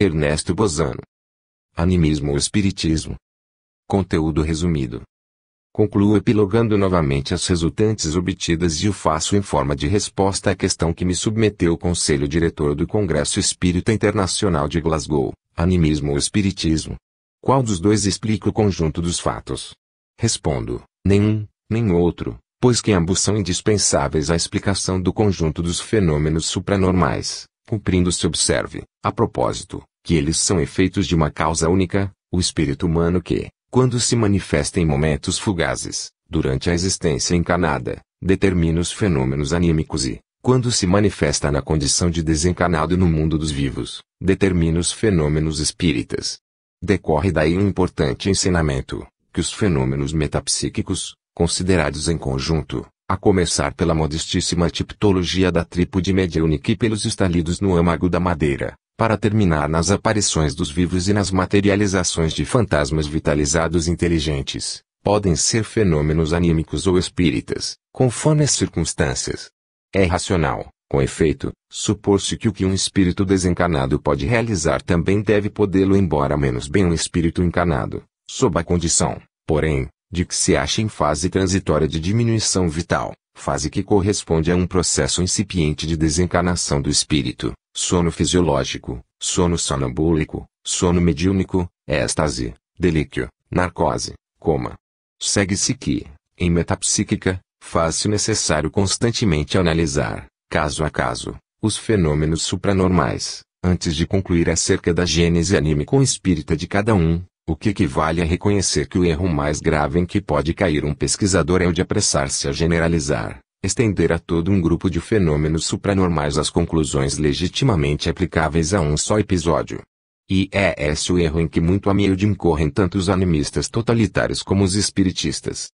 Ernesto Bozano. Animismo ou Espiritismo. Conteúdo resumido. Concluo epilogando novamente as resultantes obtidas e o faço em forma de resposta à questão que me submeteu o Conselho Diretor do Congresso Espírita Internacional de Glasgow, Animismo ou Espiritismo. Qual dos dois explica o conjunto dos fatos? Respondo, nenhum, nem outro, pois que ambos são indispensáveis à explicação do conjunto dos fenômenos supranormais, Cumprindo-se observe, a propósito, que eles são efeitos de uma causa única, o espírito humano que, quando se manifesta em momentos fugazes, durante a existência encarnada, determina os fenômenos anímicos e, quando se manifesta na condição de desencarnado no mundo dos vivos, determina os fenômenos espíritas. Decorre daí um importante ensinamento, que os fenômenos metapsíquicos, considerados em conjunto, a começar pela modestíssima tipologia da trípode mediúnica e pelos estalidos no âmago da madeira, para terminar nas aparições dos vivos e nas materializações de fantasmas vitalizados inteligentes, podem ser fenômenos anímicos ou espíritas, conforme as circunstâncias. É racional, com efeito, supor-se que o que um espírito desencarnado pode realizar também deve podê-lo embora menos bem um espírito encarnado, sob a condição, porém, de que se acha em fase transitória de diminuição vital, fase que corresponde a um processo incipiente de desencarnação do espírito, sono fisiológico, sono sonambúlico, sono mediúnico, êxtase, delíquio, narcose, coma. Segue-se que, em metapsíquica, faz-se necessário constantemente analisar, caso a caso, os fenômenos supranormais, antes de concluir acerca da gênese anímico-espírita de cada um, o que equivale a reconhecer que o erro mais grave em que pode cair um pesquisador é o de apressar-se a generalizar, estender a todo um grupo de fenômenos supranormais as conclusões legitimamente aplicáveis a um só episódio. E é esse o erro em que muito a meio de incorrem tanto os animistas totalitários como os espiritistas.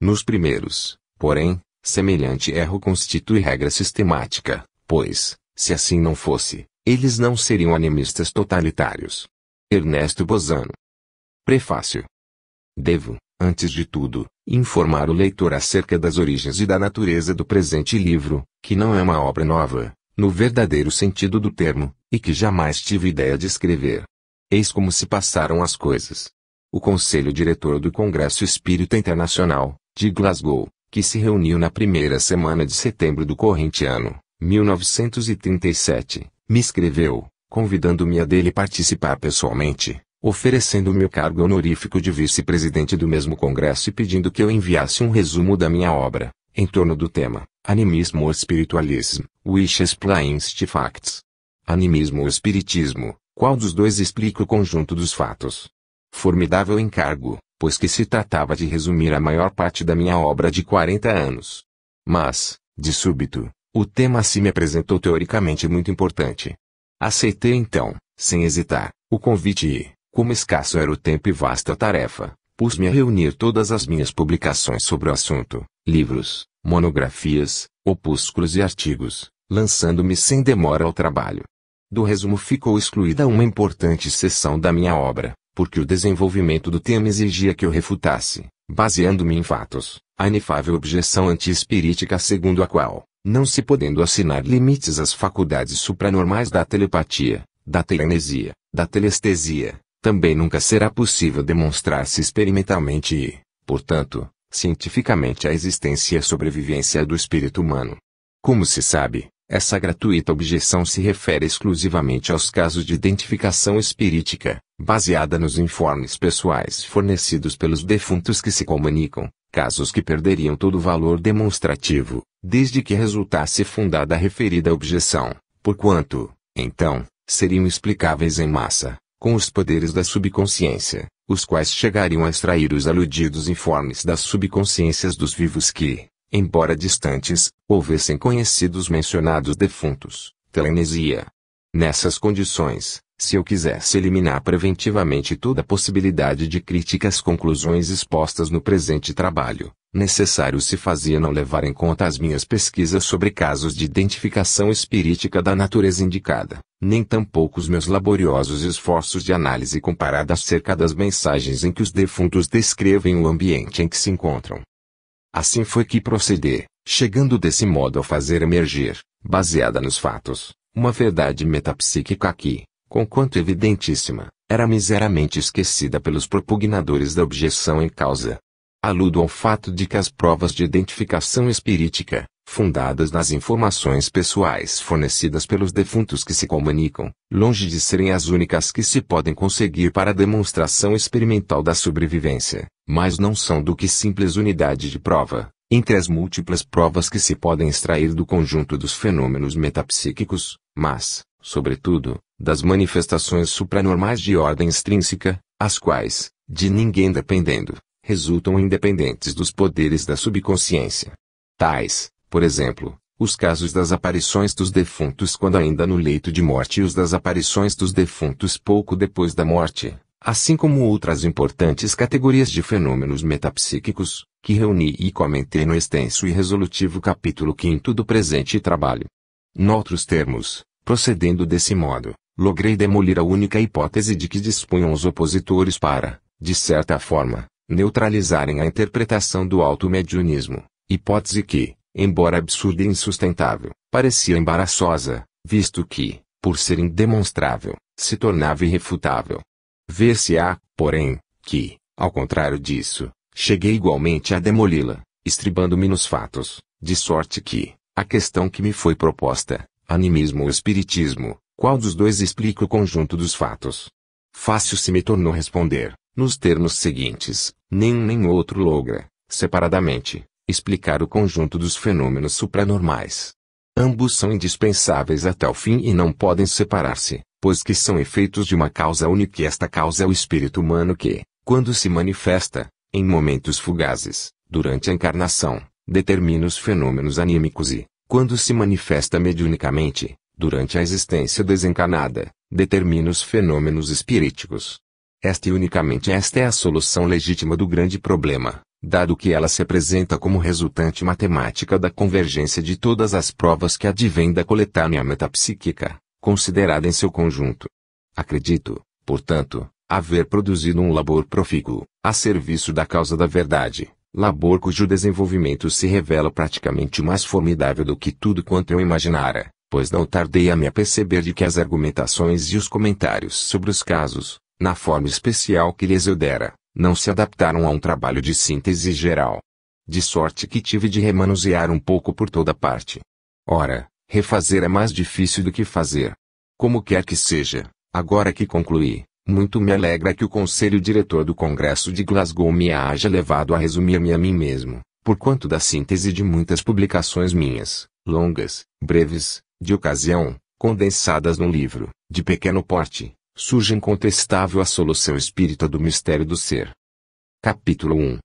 Nos primeiros, porém, semelhante erro constitui regra sistemática, pois, se assim não fosse, eles não seriam animistas totalitários. Ernesto Bozano Prefácio. Devo, antes de tudo, informar o leitor acerca das origens e da natureza do presente livro, que não é uma obra nova, no verdadeiro sentido do termo, e que jamais tive ideia de escrever. Eis como se passaram as coisas. O Conselho Diretor do Congresso Espírita Internacional, de Glasgow, que se reuniu na primeira semana de setembro do corrente ano, 1937, me escreveu, convidando-me a dele participar pessoalmente, oferecendo-me o cargo honorífico de vice-presidente do mesmo congresso e pedindo que eu enviasse um resumo da minha obra, em torno do tema, animismo ou espiritualismo, which explains the facts. Animismo ou espiritismo, qual dos dois explica o conjunto dos fatos? Formidável encargo, pois que se tratava de resumir a maior parte da minha obra de 40 anos. Mas, de súbito, o tema se me apresentou teoricamente muito importante. Aceitei então, sem hesitar, o convite e, como escasso era o tempo e vasta tarefa, pus-me a reunir todas as minhas publicações sobre o assunto, livros, monografias, opúsculos e artigos, lançando-me sem demora ao trabalho. Do resumo ficou excluída uma importante seção da minha obra, porque o desenvolvimento do tema exigia que eu refutasse, baseando-me em fatos, a inefável objeção anti-espirítica segundo a qual, não se podendo assinar limites às faculdades supranormais da telepatia, da telenesia, da telestesia, também nunca será possível demonstrar-se experimentalmente e, portanto, cientificamente a existência e a sobrevivência do espírito humano. Como se sabe, essa gratuita objeção se refere exclusivamente aos casos de identificação espirítica, baseada nos informes pessoais fornecidos pelos defuntos que se comunicam, casos que perderiam todo o valor demonstrativo, desde que resultasse fundada a referida objeção, porquanto, então, seriam explicáveis em massa, com os poderes da subconsciência, os quais chegariam a extrair os aludidos informes das subconsciências dos vivos que, embora distantes, houvessem conhecido os mencionados defuntos, telenesia. Nessas condições, se eu quisesse eliminar preventivamente toda possibilidade de críticas, conclusões expostas no presente trabalho, necessário se fazia não levar em conta as minhas pesquisas sobre casos de identificação espírita da natureza indicada, nem tampouco os meus laboriosos esforços de análise comparada acerca das mensagens em que os defuntos descrevem o ambiente em que se encontram. Assim foi que proceder, chegando desse modo a fazer emergir, baseada nos fatos, uma verdade metapsíquica que, conquanto evidentíssima, era miseramente esquecida pelos propugnadores da objeção em causa. Aludo ao fato de que as provas de identificação espirítica, fundadas nas informações pessoais fornecidas pelos defuntos que se comunicam, longe de serem as únicas que se podem conseguir para a demonstração experimental da sobrevivência, mas não são do que simples unidade de prova, entre as múltiplas provas que se podem extrair do conjunto dos fenômenos metapsíquicos, mas, sobretudo, das manifestações supranormais de ordem extrínseca, as quais, de ninguém dependendo, resultam independentes dos poderes da subconsciência. Tais, por exemplo, os casos das aparições dos defuntos quando ainda no leito de morte e os das aparições dos defuntos pouco depois da morte, assim como outras importantes categorias de fenômenos metapsíquicos, que reuni e comentei no extenso e resolutivo capítulo 5 do presente trabalho. Noutros termos, procedendo desse modo, logrei demolir a única hipótese de que dispunham os opositores para, de certa forma, neutralizarem a interpretação do alto mediunismo, hipótese que, embora absurda e insustentável, parecia embaraçosa, visto que, por ser indemonstrável, se tornava irrefutável. vê se á porém, que, ao contrário disso, cheguei igualmente a demoli-la, estribando-me nos fatos, de sorte que, a questão que me foi proposta, animismo ou espiritismo, qual dos dois explica o conjunto dos fatos? Fácil se me tornou responder, nos termos seguintes, nenhum nem outro logra, separadamente, explicar o conjunto dos fenômenos supranormais. Ambos são indispensáveis até o fim e não podem separar-se, pois que são efeitos de uma causa única e esta causa é o espírito humano que, quando se manifesta, em momentos fugazes, durante a encarnação, determina os fenômenos anímicos e, quando se manifesta mediunicamente, durante a existência desencarnada, determina os fenômenos espiríticos. Esta e unicamente esta é a solução legítima do grande problema, dado que ela se apresenta como resultante matemática da convergência de todas as provas que advêm da coletânea metapsíquica, considerada em seu conjunto. Acredito, portanto, haver produzido um labor profícuo, a serviço da causa da verdade, labor cujo desenvolvimento se revela praticamente mais formidável do que tudo quanto eu imaginara, pois não tardei a me aperceber de que as argumentações e os comentários sobre os casos, na forma especial que lhes eu dera, não se adaptaram a um trabalho de síntese geral. De sorte que tive de remanusear um pouco por toda parte. Ora, refazer é mais difícil do que fazer. Como quer que seja, agora que concluí, muito me alegra que o Conselho Diretor do Congresso de Glasgow me haja levado a resumir-me a mim mesmo, por quanto da síntese de muitas publicações minhas, longas, breves, de ocasião, condensadas num livro, de pequeno porte, surge incontestável a solução espírita do mistério do ser. Capítulo 1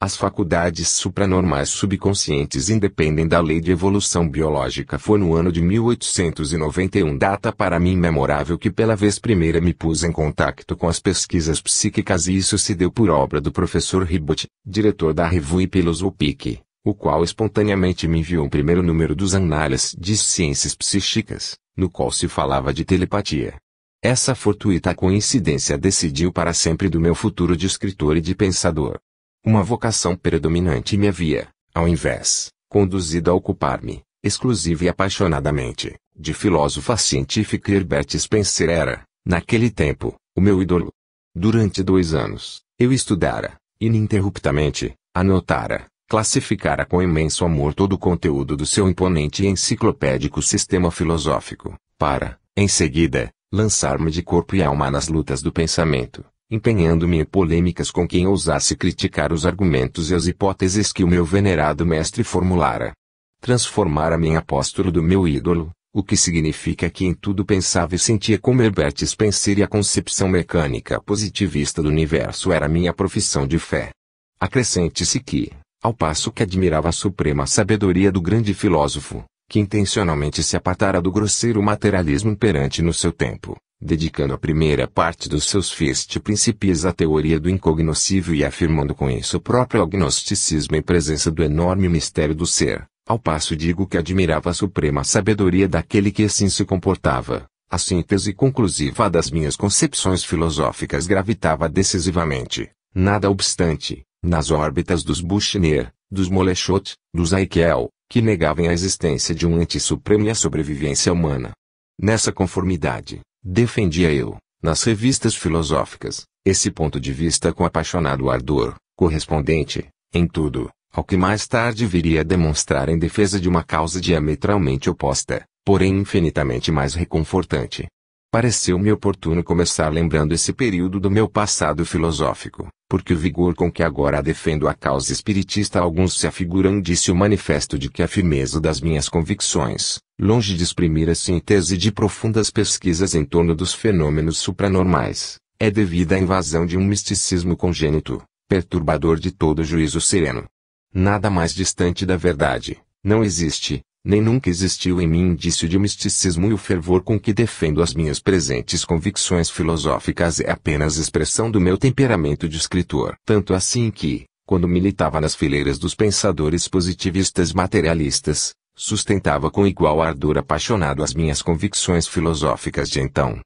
As faculdades supranormais subconscientes independem da lei de evolução biológica. Foi no ano de 1891 data para mim memorável que pela vez primeira me pus em contato com as pesquisas psíquicas e isso se deu por obra do professor Ribot, diretor da Revue Pilosopique, o qual espontaneamente me enviou o primeiro número dos Análises de Ciências Psíquicas, no qual se falava de telepatia. Essa fortuita coincidência decidiu para sempre do meu futuro de escritor e de pensador. Uma vocação predominante me havia, ao invés, conduzido a ocupar-me, exclusiva e apaixonadamente, de filósofa científica Herbert Spencer era, naquele tempo, o meu ídolo. Durante dois anos, eu estudara, ininterruptamente, anotara, classificara com imenso amor todo o conteúdo do seu imponente e enciclopédico sistema filosófico, para, em seguida, lançar-me de corpo e alma nas lutas do pensamento, empenhando-me em polêmicas com quem ousasse criticar os argumentos e as hipóteses que o meu venerado mestre formulara. Transformara-me em apóstolo do meu ídolo, o que significa que em tudo pensava e sentia como Herbert Spencer e a concepção mecânica positivista do universo era minha profissão de fé. Acrescente-se que, ao passo que admirava a suprema sabedoria do grande filósofo, que intencionalmente se apartara do grosseiro materialismo imperante no seu tempo, dedicando a primeira parte dos seus Fichte Principies à teoria do incognoscível e afirmando com isso o próprio agnosticismo em presença do enorme mistério do ser, ao passo digo que admirava a suprema sabedoria daquele que assim se comportava. A síntese conclusiva das minhas concepções filosóficas gravitava decisivamente, nada obstante, nas órbitas dos Buchner, dos Molechot, dos Aikel, que negavam a existência de um ente supremo e a sobrevivência humana. Nessa conformidade, defendia eu, nas revistas filosóficas, esse ponto de vista com apaixonado ardor, correspondente, em tudo, ao que mais tarde viria a demonstrar em defesa de uma causa diametralmente oposta, porém infinitamente mais reconfortante, Pareceu-me oportuno começar lembrando esse período do meu passado filosófico, porque o vigor com que agora defendo a causa espiritista alguns se afiguram disse o manifesto de que a firmeza das minhas convicções, longe de exprimir a síntese de profundas pesquisas em torno dos fenômenos supranormais, é devida à invasão de um misticismo congênito, perturbador de todo juízo sereno. Nada mais distante da verdade, não existe, nem nunca existiu em mim indício de misticismo e o fervor com que defendo as minhas presentes convicções filosóficas é apenas expressão do meu temperamento de escritor. Tanto assim que, quando militava nas fileiras dos pensadores positivistas materialistas, sustentava com igual ardor apaixonado as minhas convicções filosóficas de então.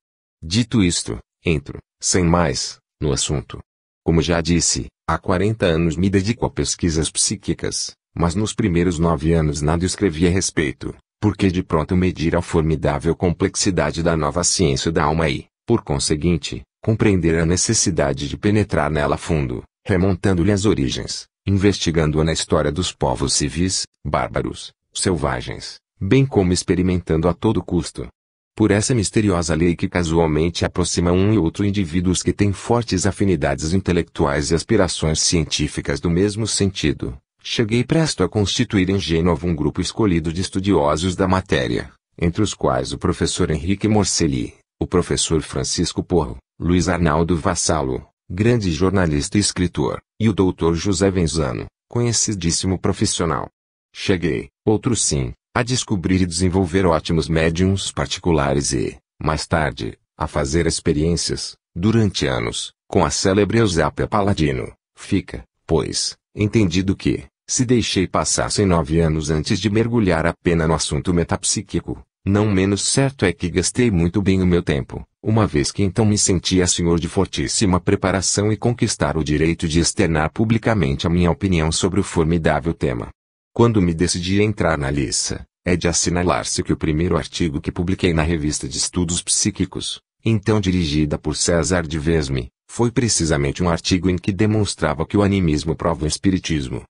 Dito isto, entro, sem mais, no assunto. Como já disse, há 40 anos me dedico a pesquisas psíquicas, mas nos primeiros nove anos nada escrevi a respeito, porque de pronto medir a formidável complexidade da nova ciência da alma e, por conseguinte, compreender a necessidade de penetrar nela a fundo, remontando-lhe as origens, investigando-a na história dos povos civis, bárbaros, selvagens, bem como experimentando a todo custo, por essa misteriosa lei que casualmente aproxima um e outro indivíduos que têm fortes afinidades intelectuais e aspirações científicas do mesmo sentido, cheguei presto a constituir em Gênova um grupo escolhido de estudiosos da matéria, entre os quais o professor Henrique Morcelli, o professor Francisco Porro, Luiz Arnaldo Vassalo, grande jornalista e escritor, e o doutor José Venzano, conhecidíssimo profissional. Cheguei, outro sim, a descobrir e desenvolver ótimos médiums particulares e, mais tarde, a fazer experiências, durante anos, com a célebre Eusápia Paladino. Fica, pois, entendido que, se deixei passassem nove anos antes de mergulhar a pena no assunto metapsíquico, não menos certo é que gastei muito bem o meu tempo, uma vez que então me sentia senhor de fortíssima preparação e conquistar o direito de externar publicamente a minha opinião sobre o formidável tema. Quando me decidi a entrar na liça, é de assinalar-se que o primeiro artigo que publiquei na revista de estudos psíquicos, então dirigida por César de Vesme, foi precisamente um artigo em que demonstrava que o animismo prova o espiritismo,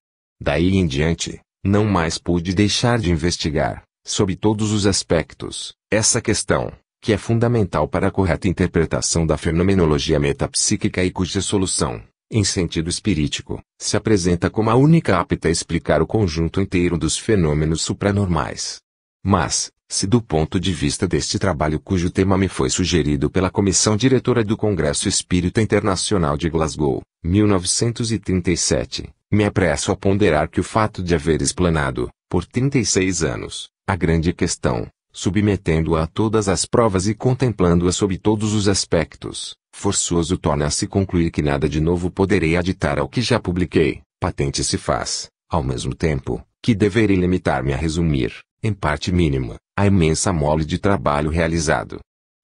Daí em diante, não mais pude deixar de investigar, sob todos os aspectos, essa questão, que é fundamental para a correta interpretação da fenomenologia metapsíquica e cuja solução, em sentido espirítico, se apresenta como a única apta a explicar o conjunto inteiro dos fenômenos supranormais. Mas, se do ponto de vista deste trabalho cujo tema me foi sugerido pela Comissão Diretora do Congresso Espírita Internacional de Glasgow, 1937, me apresso a ponderar que o fato de haver explanado, por 36 anos, a grande questão, submetendo-a a todas as provas e contemplando-a sob todos os aspectos, forçoso torna-se concluir que nada de novo poderei aditar ao que já publiquei, patente se faz, ao mesmo tempo, que deverei limitar-me a resumir, em parte mínima, a imensa mole de trabalho realizado.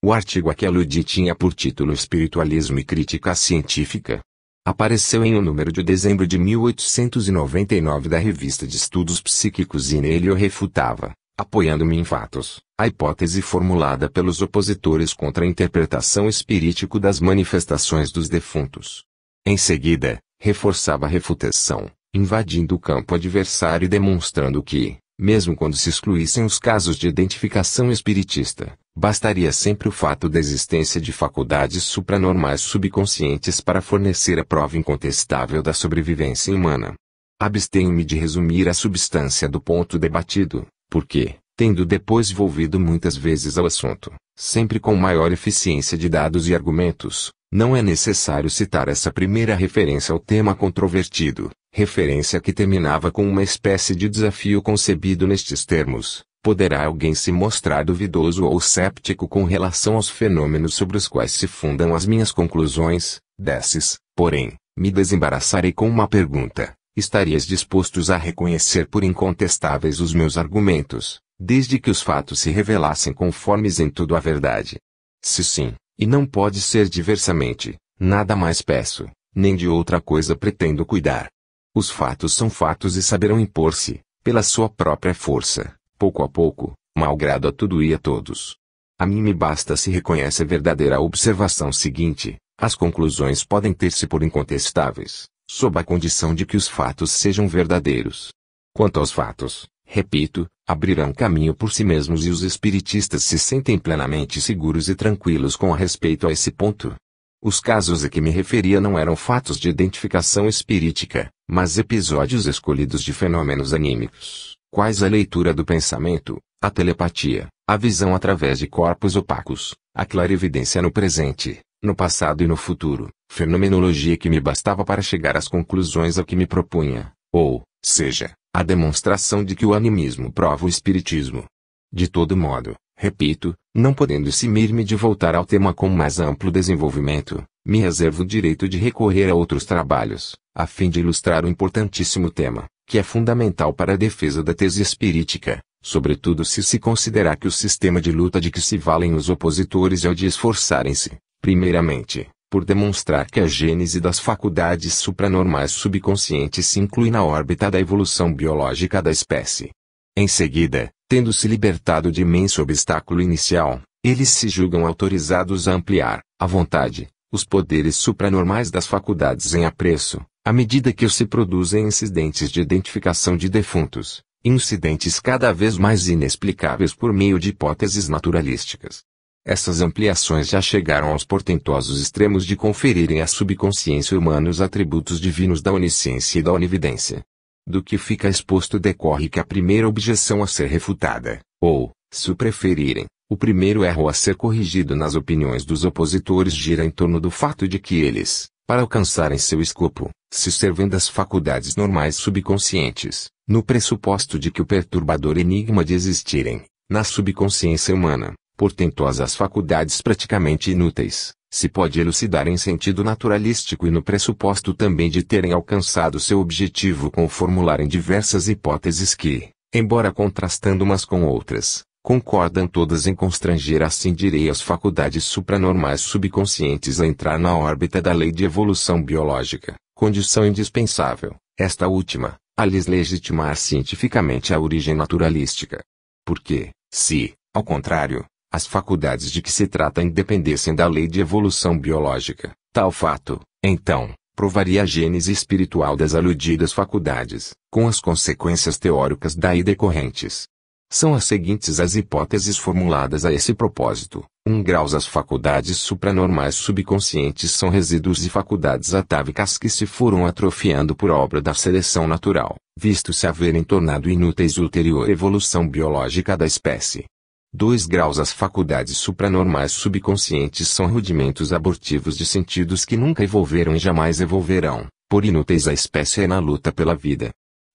O artigo a que aludi tinha por título Espiritualismo e Crítica Científica, Apareceu em um número de dezembro de 1899 da Revista de Estudos Psíquicos e nele eu refutava, apoiando-me em fatos, a hipótese formulada pelos opositores contra a interpretação espirítica das manifestações dos defuntos. Em seguida, reforçava a refutação, invadindo o campo adversário e demonstrando que, mesmo quando se excluíssem os casos de identificação espiritista, Bastaria sempre o fato da existência de faculdades supranormais subconscientes para fornecer a prova incontestável da sobrevivência humana. Abstenho-me de resumir a substância do ponto debatido, porque, tendo depois volvido muitas vezes ao assunto, sempre com maior eficiência de dados e argumentos, não é necessário citar essa primeira referência ao tema controvertido, referência que terminava com uma espécie de desafio concebido nestes termos poderá alguém se mostrar duvidoso ou séptico com relação aos fenômenos sobre os quais se fundam as minhas conclusões, desses, porém, me desembaraçarei com uma pergunta: estarias dispostos a reconhecer por incontestáveis os meus argumentos, desde que os fatos se revelassem conformes em tudo à verdade? Se sim, e não pode ser diversamente, nada mais peço, nem de outra coisa pretendo cuidar. Os fatos são fatos e saberão impor-se, pela sua própria força pouco a pouco, malgrado a tudo e a todos. A mim me basta se reconhece a verdadeira observação seguinte: as conclusões podem ter-se por incontestáveis, sob a condição de que os fatos sejam verdadeiros. Quanto aos fatos, repito, abrirão caminho por si mesmos e os espiritistas se sentem plenamente seguros e tranquilos com respeito a esse ponto. Os casos a que me referia não eram fatos de identificação espirítica, mas episódios escolhidos de fenômenos anímicos quais a leitura do pensamento, a telepatia, a visão através de corpos opacos, a clarividência no presente, no passado e no futuro, fenomenologia que me bastava para chegar às conclusões a que me propunha, ou, seja, a demonstração de que o animismo prova o espiritismo. De todo modo, repito, não podendo eximir-me de voltar ao tema com mais amplo desenvolvimento, me reservo o direito de recorrer a outros trabalhos, a fim de ilustrar o importantíssimo tema que é fundamental para a defesa da tese espirítica, sobretudo se se considerar que o sistema de luta de que se valem os opositores é o de esforçarem-se, primeiramente, por demonstrar que a gênese das faculdades supranormais subconscientes se inclui na órbita da evolução biológica da espécie. Em seguida, tendo-se libertado de imenso obstáculo inicial, eles se julgam autorizados a ampliar, à vontade, os poderes supranormais das faculdades em apreço, à medida que se produzem incidentes de identificação de defuntos, incidentes cada vez mais inexplicáveis por meio de hipóteses naturalísticas. Essas ampliações já chegaram aos portentosos extremos de conferirem à subconsciência humana os atributos divinos da onisciência e da onividência. Do que fica exposto decorre que a primeira objeção a ser refutada, ou, se o preferirem, o primeiro erro a ser corrigido nas opiniões dos opositores gira em torno do fato de que eles, para alcançarem seu escopo, se servem das faculdades normais subconscientes, no pressuposto de que o perturbador enigma de existirem, na subconsciência humana, portentosas faculdades praticamente inúteis, se pode elucidar em sentido naturalístico e no pressuposto também de terem alcançado seu objetivo com formularem diversas hipóteses que, embora contrastando umas com outras, concordam todas em constranger assim direi as faculdades supranormais subconscientes a entrar na órbita da lei de evolução biológica, condição indispensável, esta última, a lhes legitimar cientificamente a origem naturalística. Porque, se, ao contrário, as faculdades de que se trata independessem da lei de evolução biológica, tal fato, então, provaria a gênese espiritual das aludidas faculdades, com as consequências teóricas daí decorrentes. São as seguintes as hipóteses formuladas a esse propósito. 1. Um graus As faculdades supranormais subconscientes são resíduos de faculdades atávicas que se foram atrofiando por obra da seleção natural, visto se haverem tornado inúteis ulterior evolução biológica da espécie. 2 graus As faculdades supranormais subconscientes são rudimentos abortivos de sentidos que nunca evolveram e jamais evolverão, por inúteis a espécie é na luta pela vida,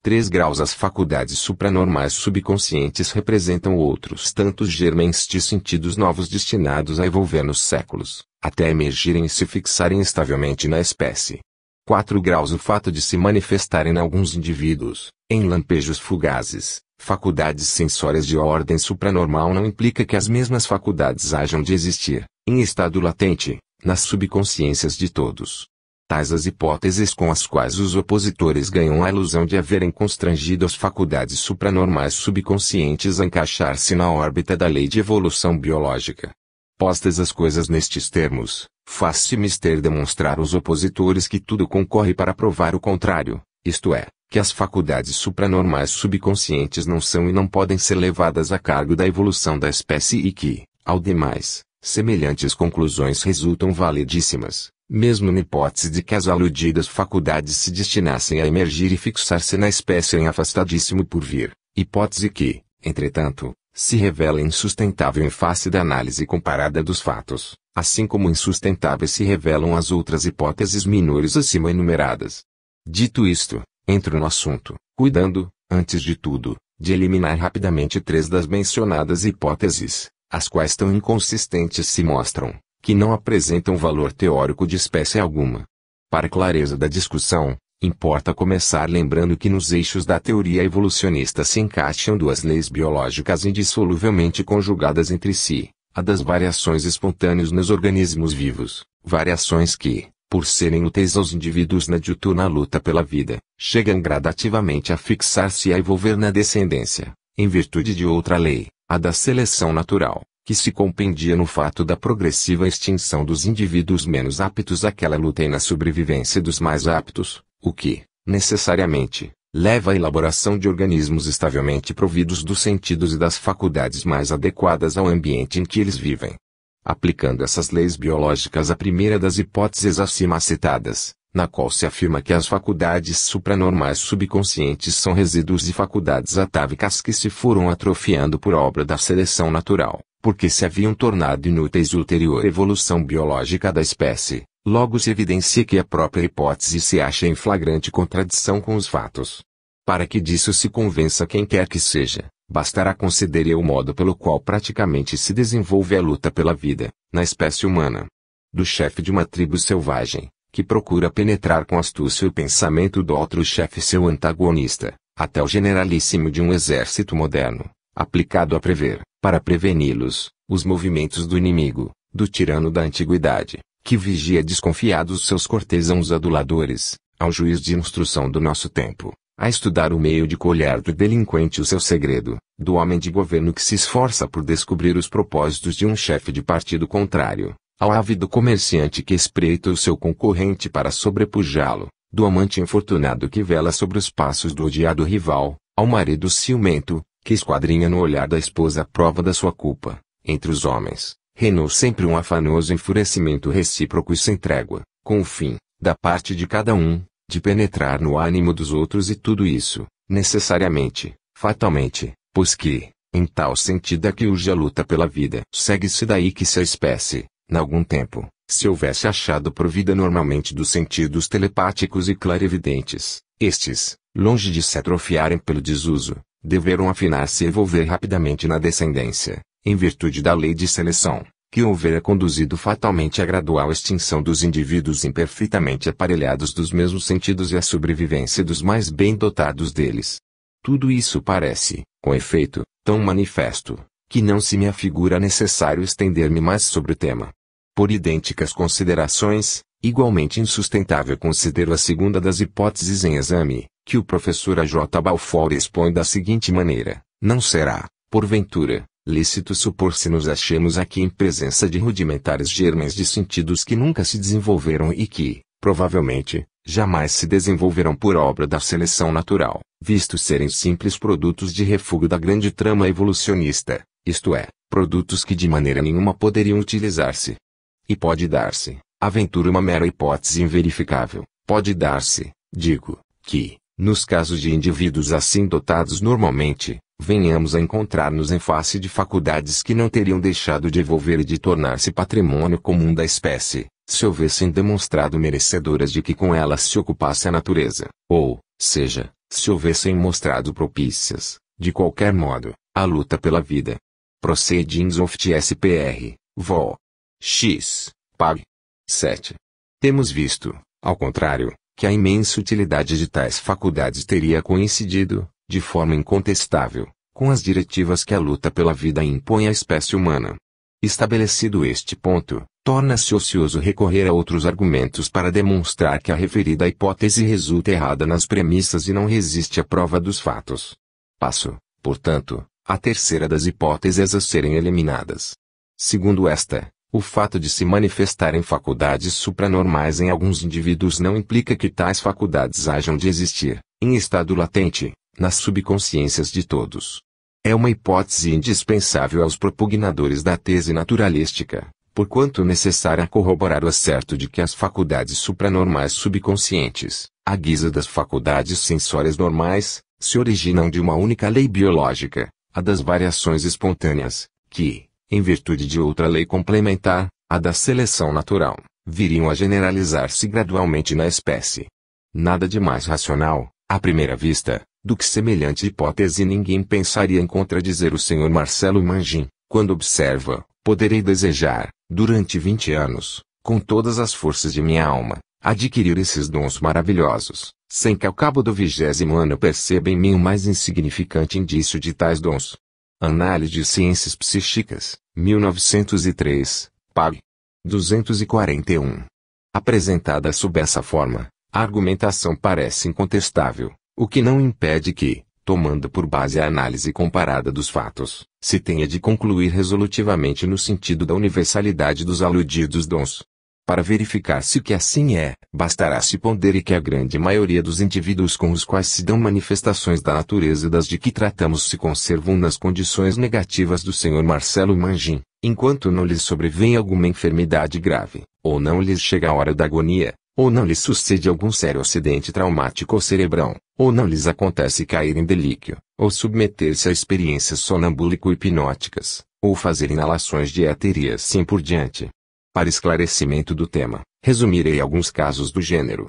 3 graus as faculdades supranormais subconscientes representam outros tantos germens de sentidos novos destinados a evolver nos séculos, até emergirem e se fixarem estavelmente na espécie. 4 graus o fato de se manifestarem em alguns indivíduos, em lampejos fugazes, faculdades sensórias de ordem supranormal não implica que as mesmas faculdades hajam de existir, em estado latente, nas subconsciências de todos tais as hipóteses com as quais os opositores ganham a ilusão de haverem constrangido as faculdades supranormais subconscientes a encaixar-se na órbita da lei de evolução biológica. Postas as coisas nestes termos, faz se mister demonstrar aos opositores que tudo concorre para provar o contrário, isto é, que as faculdades supranormais subconscientes não são e não podem ser levadas a cargo da evolução da espécie e que, ao demais, Semelhantes conclusões resultam validíssimas, mesmo na hipótese de que as aludidas faculdades se destinassem a emergir e fixar-se na espécie em afastadíssimo por vir, hipótese que, entretanto, se revela insustentável em face da análise comparada dos fatos, assim como insustentáveis se revelam as outras hipóteses menores acima enumeradas. Dito isto, entro no assunto, cuidando, antes de tudo, de eliminar rapidamente três das mencionadas hipóteses, as quais tão inconsistentes se mostram, que não apresentam valor teórico de espécie alguma. Para clareza da discussão, importa começar lembrando que nos eixos da teoria evolucionista se encaixam duas leis biológicas indissoluvelmente conjugadas entre si, a das variações espontâneas nos organismos vivos, variações que, por serem úteis aos indivíduos na diuturna luta pela vida, chegam gradativamente a fixar-se e a evolver na descendência, em virtude de outra lei, a da seleção natural, que se compendia no fato da progressiva extinção dos indivíduos menos aptos àquela luta e na sobrevivência dos mais aptos, o que, necessariamente, leva à elaboração de organismos estavelmente providos dos sentidos e das faculdades mais adequadas ao ambiente em que eles vivem. Aplicando essas leis biológicas à primeira das hipóteses acima citadas, na qual se afirma que as faculdades supranormais subconscientes são resíduos de faculdades atávicas que se foram atrofiando por obra da seleção natural, porque se haviam tornado inúteis ulterior evolução biológica da espécie. Logo se evidencia que a própria hipótese se acha em flagrante contradição com os fatos. Para que disso se convença quem quer que seja, bastará considerar o modo pelo qual praticamente se desenvolve a luta pela vida, na espécie humana. Do chefe de uma tribo selvagem, que procura penetrar com astúcia o pensamento do outro chefe seu antagonista, até o generalíssimo de um exército moderno, aplicado a prever, para preveni-los, os movimentos do inimigo, do tirano da antiguidade, que vigia desconfiados seus cortesãos aduladores, ao juiz de instrução do nosso tempo, a estudar o meio de colher do delinquente o seu segredo, do homem de governo que se esforça por descobrir os propósitos de um chefe de partido contrário, ao ávido comerciante que espreita o seu concorrente para sobrepujá-lo, do amante infortunado que vela sobre os passos do odiado rival, ao marido ciumento, que esquadrinha no olhar da esposa a prova da sua culpa, entre os homens, reinou sempre um afanoso enfurecimento recíproco e sem trégua, com o fim, da parte de cada um, de penetrar no ânimo dos outros e tudo isso, necessariamente, fatalmente, pois que, em tal sentido é que urge a luta pela vida. Segue-se daí que se a espécie, na algum tempo, se houvesse achado provida normalmente dos sentidos telepáticos e clarividentes, estes, longe de se atrofiarem pelo desuso, deveram afinar-se e evolver rapidamente na descendência, em virtude da lei de seleção, que houvera conduzido fatalmente à gradual extinção dos indivíduos imperfeitamente aparelhados dos mesmos sentidos e à sobrevivência dos mais bem dotados deles. Tudo isso parece, com efeito, tão manifesto, que não se me afigura necessário estender-me mais sobre o tema. Por idênticas considerações, igualmente insustentável considero a segunda das hipóteses em exame, que o professor J. Balfour expõe da seguinte maneira: não será, porventura, lícito supor se nos achemos aqui em presença de rudimentares germens de sentidos que nunca se desenvolveram e que, provavelmente, jamais se desenvolverão por obra da seleção natural, visto serem simples produtos de refúgio da grande trama evolucionista, isto é, produtos que de maneira nenhuma poderiam utilizar-se, e pode dar-se, aventura é uma mera hipótese inverificável, pode dar-se, digo, que, nos casos de indivíduos assim dotados normalmente, venhamos a encontrar-nos em face de faculdades que não teriam deixado de evolver e de tornar-se patrimônio comum da espécie, se houvessem demonstrado merecedoras de que com elas se ocupasse a natureza, ou, seja, se houvessem mostrado propícias, de qualquer modo, à luta pela vida. Proceedings of TSPR, Vol. X, pag 7. Temos visto, ao contrário, que a imensa utilidade de tais faculdades teria coincidido, de forma incontestável, com as diretivas que a luta pela vida impõe à espécie humana. Estabelecido este ponto, torna-se ocioso recorrer a outros argumentos para demonstrar que a referida hipótese resulta errada nas premissas e não resiste à prova dos fatos. Passo, portanto, à terceira das hipóteses a serem eliminadas. Segundo esta, o fato de se manifestarem faculdades supranormais em alguns indivíduos não implica que tais faculdades hajam de existir, em estado latente, nas subconsciências de todos. É uma hipótese indispensável aos propugnadores da tese naturalística, porquanto necessária a corroborar o acerto de que as faculdades supranormais subconscientes, à guisa das faculdades sensórias normais, se originam de uma única lei biológica, a das variações espontâneas, que, em virtude de outra lei complementar, a da seleção natural, viriam a generalizar-se gradualmente na espécie. Nada de mais racional, à primeira vista, do que semelhante hipótese ninguém pensaria em contradizer o senhor Marcelo Mangin, quando observa, poderei desejar, durante 20 anos, com todas as forças de minha alma, adquirir esses dons maravilhosos, sem que ao cabo do vigésimo ano perceba em mim o mais insignificante indício de tais dons. Análise de Ciências Psíquicas, 1903, pag. 241. Apresentada sob essa forma, a argumentação parece incontestável, o que não impede que, tomando por base a análise comparada dos fatos, se tenha de concluir resolutivamente no sentido da universalidade dos aludidos dons, para verificar-se que assim é, bastará se pondere que a grande maioria dos indivíduos com os quais se dão manifestações da natureza das de que tratamos se conservam nas condições negativas do Sr. Marcelo Mangin, enquanto não lhes sobrevém alguma enfermidade grave, ou não lhes chega a hora da agonia, ou não lhes sucede algum sério acidente traumático ou cerebral, ou não lhes acontece cair em delíquio, ou submeter-se a experiências sonambúlico-hipnóticas, ou fazer inalações de éter e assim por diante. Para esclarecimento do tema, resumirei alguns casos do gênero.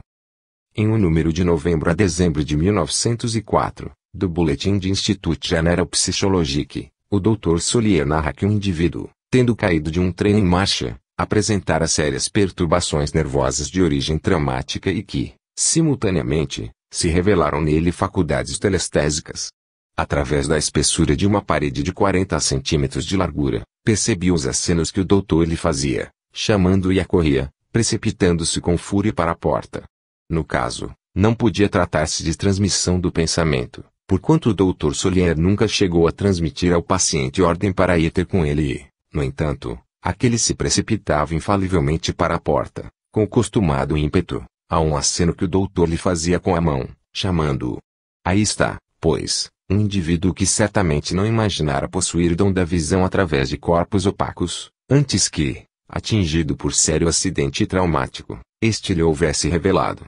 Em um número de novembro a dezembro de 1904, do Boletim de Institut General Psychologique, o Dr. Solier narra que um indivíduo, tendo caído de um trem em marcha, apresentara sérias perturbações nervosas de origem traumática e que, simultaneamente, se revelaram nele faculdades telestésicas. Através da espessura de uma parede de 40 centímetros de largura, percebi os acenos que o doutor lhe fazia, chamando-e a corria, precipitando-se com fúria para a porta. No caso, não podia tratar-se de transmissão do pensamento, porquanto o doutor Solier nunca chegou a transmitir ao paciente ordem para ir ter com ele e, no entanto, aquele se precipitava infalivelmente para a porta, com o costumado ímpeto, a um aceno que o doutor lhe fazia com a mão, chamando-o. Aí está, pois, um indivíduo que certamente não imaginara possuir dom da visão através de corpos opacos, antes que, atingido por sério acidente traumático, este lhe houvesse revelado.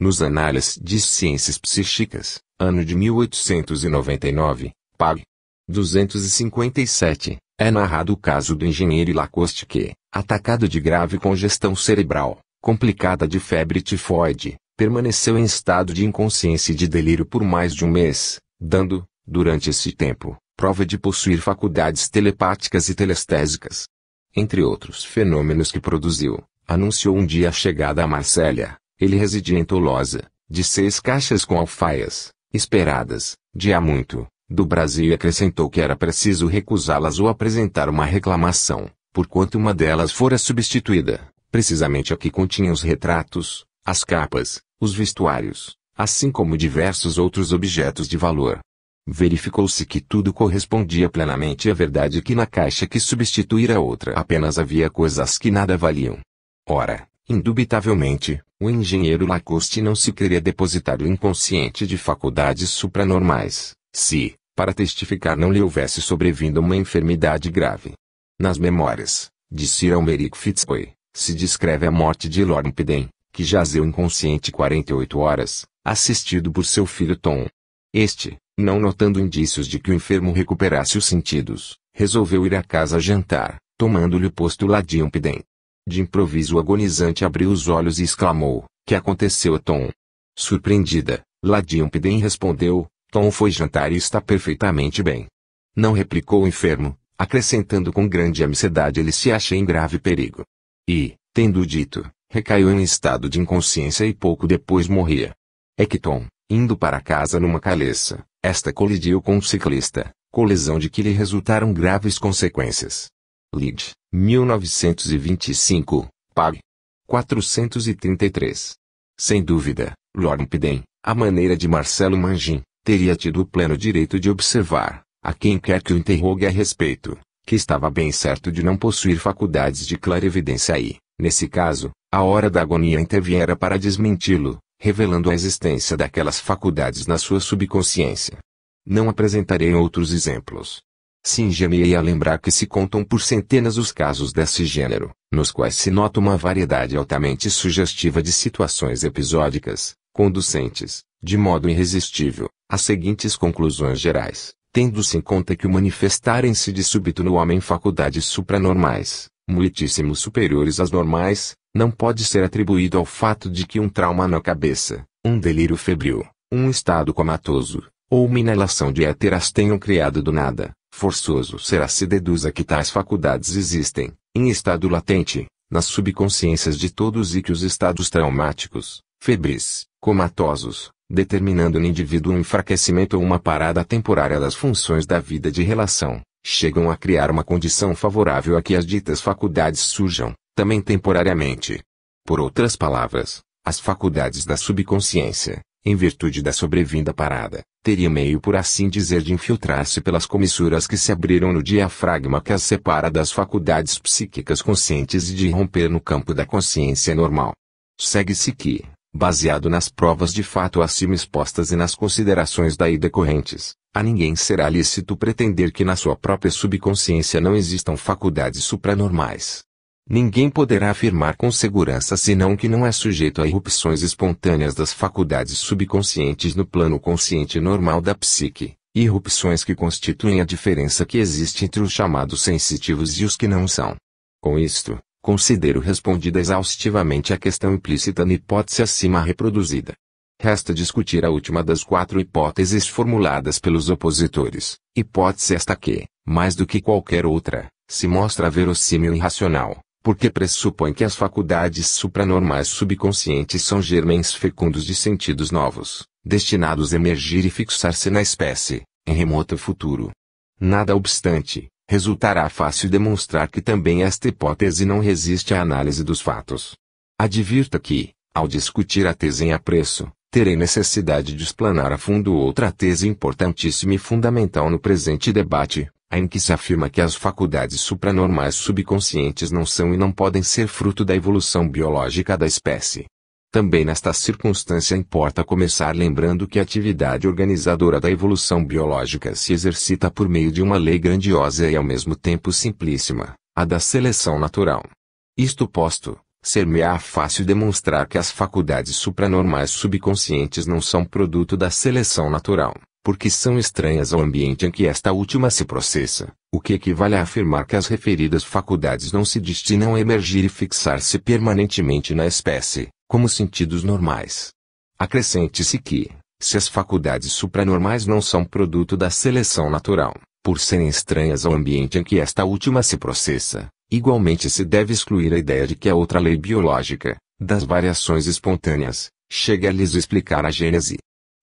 Nos Análises de Ciências Psíquicas, ano de 1899, pag. 257, é narrado o caso do engenheiro Lacoste que, atacado de grave congestão cerebral, complicada de febre tifoide, permaneceu em estado de inconsciência e de delírio por mais de um mês, dando, durante esse tempo, prova de possuir faculdades telepáticas e telestésicas. Entre outros fenômenos que produziu, anunciou um dia a chegada a Marsella. Ele residia em Tolosa, de seis caixas com alfaias, esperadas, de há muito, do Brasil e acrescentou que era preciso recusá-las ou apresentar uma reclamação, porquanto uma delas fora substituída, precisamente a que continha os retratos, as capas, os vestuários, assim como diversos outros objetos de valor, verificou-se que tudo correspondia plenamente à verdade que na caixa que substituíra a outra apenas havia coisas que nada valiam. Ora, indubitavelmente, o engenheiro Lacoste não se queria o inconsciente de faculdades supranormais, se, para testificar não lhe houvesse sobrevindo uma enfermidade grave. Nas memórias, de Sir Almeric Fitzroy, se descreve a morte de Lord Peden, que jazeu inconsciente 48 horas, assistido por seu filho Tom. Este, não notando indícios de que o enfermo recuperasse os sentidos, resolveu ir à casa jantar, tomando-lhe o posto Ladion Pidem. De improviso o agonizante abriu os olhos e exclamou, que aconteceu a Tom? Surpreendida, Ladion Pidem respondeu, Tom foi jantar e está perfeitamente bem. Não replicou o enfermo, acrescentando com grande amicidade: ele se acha em grave perigo. E, tendo dito, recaiu em um estado de inconsciência e pouco depois morria. É que Tom, indo para casa numa caleça, esta colidiu com um ciclista, colisão de que lhe resultaram graves consequências. Lid, 1925, pag. 433. Sem dúvida, Lorne Piden, a maneira de Marcelo Mangin, teria tido o pleno direito de observar, a quem quer que o interrogue a respeito, que estava bem certo de não possuir faculdades de clarevidência e, nesse caso, a hora da agonia interviera para desmenti-lo, revelando a existência daquelas faculdades na sua subconsciência. Não apresentarei outros exemplos. Singe-me a lembrar que se contam por centenas os casos desse gênero, nos quais se nota uma variedade altamente sugestiva de situações episódicas, conducentes, de modo irresistível, às seguintes conclusões gerais, tendo-se em conta que o manifestarem-se de súbito no homem faculdades supranormais, muitíssimo superiores às normais, não pode ser atribuído ao fato de que um trauma na cabeça, um delírio febril, um estado comatoso, ou uma inalação de éter as tenham criado do nada. Forçoso será se deduza que tais faculdades existem, em estado latente, nas subconsciências de todos e que os estados traumáticos, febris, comatosos, determinando no indivíduo um enfraquecimento ou uma parada temporária das funções da vida de relação, chegam a criar uma condição favorável a que as ditas faculdades surjam, também temporariamente. Por outras palavras, as faculdades da subconsciência, em virtude da sobrevinda parada, teria meio por assim dizer de infiltrar-se pelas comissuras que se abriram no diafragma que as separa das faculdades psíquicas conscientes e de romper no campo da consciência normal. Segue-se que, baseado nas provas de fato acima expostas e nas considerações daí decorrentes, a ninguém será lícito pretender que na sua própria subconsciência não existam faculdades supranormais, Ninguém poderá afirmar com segurança senão que não é sujeito a irrupções espontâneas das faculdades subconscientes no plano consciente normal da psique, irrupções que constituem a diferença que existe entre os chamados sensitivos e os que não são. Com isto, considero respondida exaustivamente a questão implícita na hipótese acima reproduzida. Resta discutir a última das quatro hipóteses formuladas pelos opositores, hipótese esta que, mais do que qualquer outra, se mostra verossímil e racional, porque pressupõe que as faculdades supranormais subconscientes são germens fecundos de sentidos novos, destinados a emergir e fixar-se na espécie, em remoto futuro. Nada obstante, resultará fácil demonstrar que também esta hipótese não resiste à análise dos fatos. Advirta que, ao discutir a tese em apreço, terei necessidade de explanar a fundo outra tese importantíssima e fundamental no presente debate, em que se afirma que as faculdades supranormais subconscientes não são e não podem ser fruto da evolução biológica da espécie. Também nesta circunstância importa começar lembrando que a atividade organizadora da evolução biológica se exercita por meio de uma lei grandiosa e ao mesmo tempo simplíssima, a da seleção natural. Isto posto, ser-me-á fácil demonstrar que as faculdades supranormais subconscientes não são produto da seleção natural porque são estranhas ao ambiente em que esta última se processa, o que equivale a afirmar que as referidas faculdades não se destinam a emergir e fixar-se permanentemente na espécie, como sentidos normais. Acrescente-se que, se as faculdades supranormais não são produto da seleção natural, por serem estranhas ao ambiente em que esta última se processa, igualmente se deve excluir a ideia de que a outra lei biológica, das variações espontâneas, chega a lhes explicar a gênese,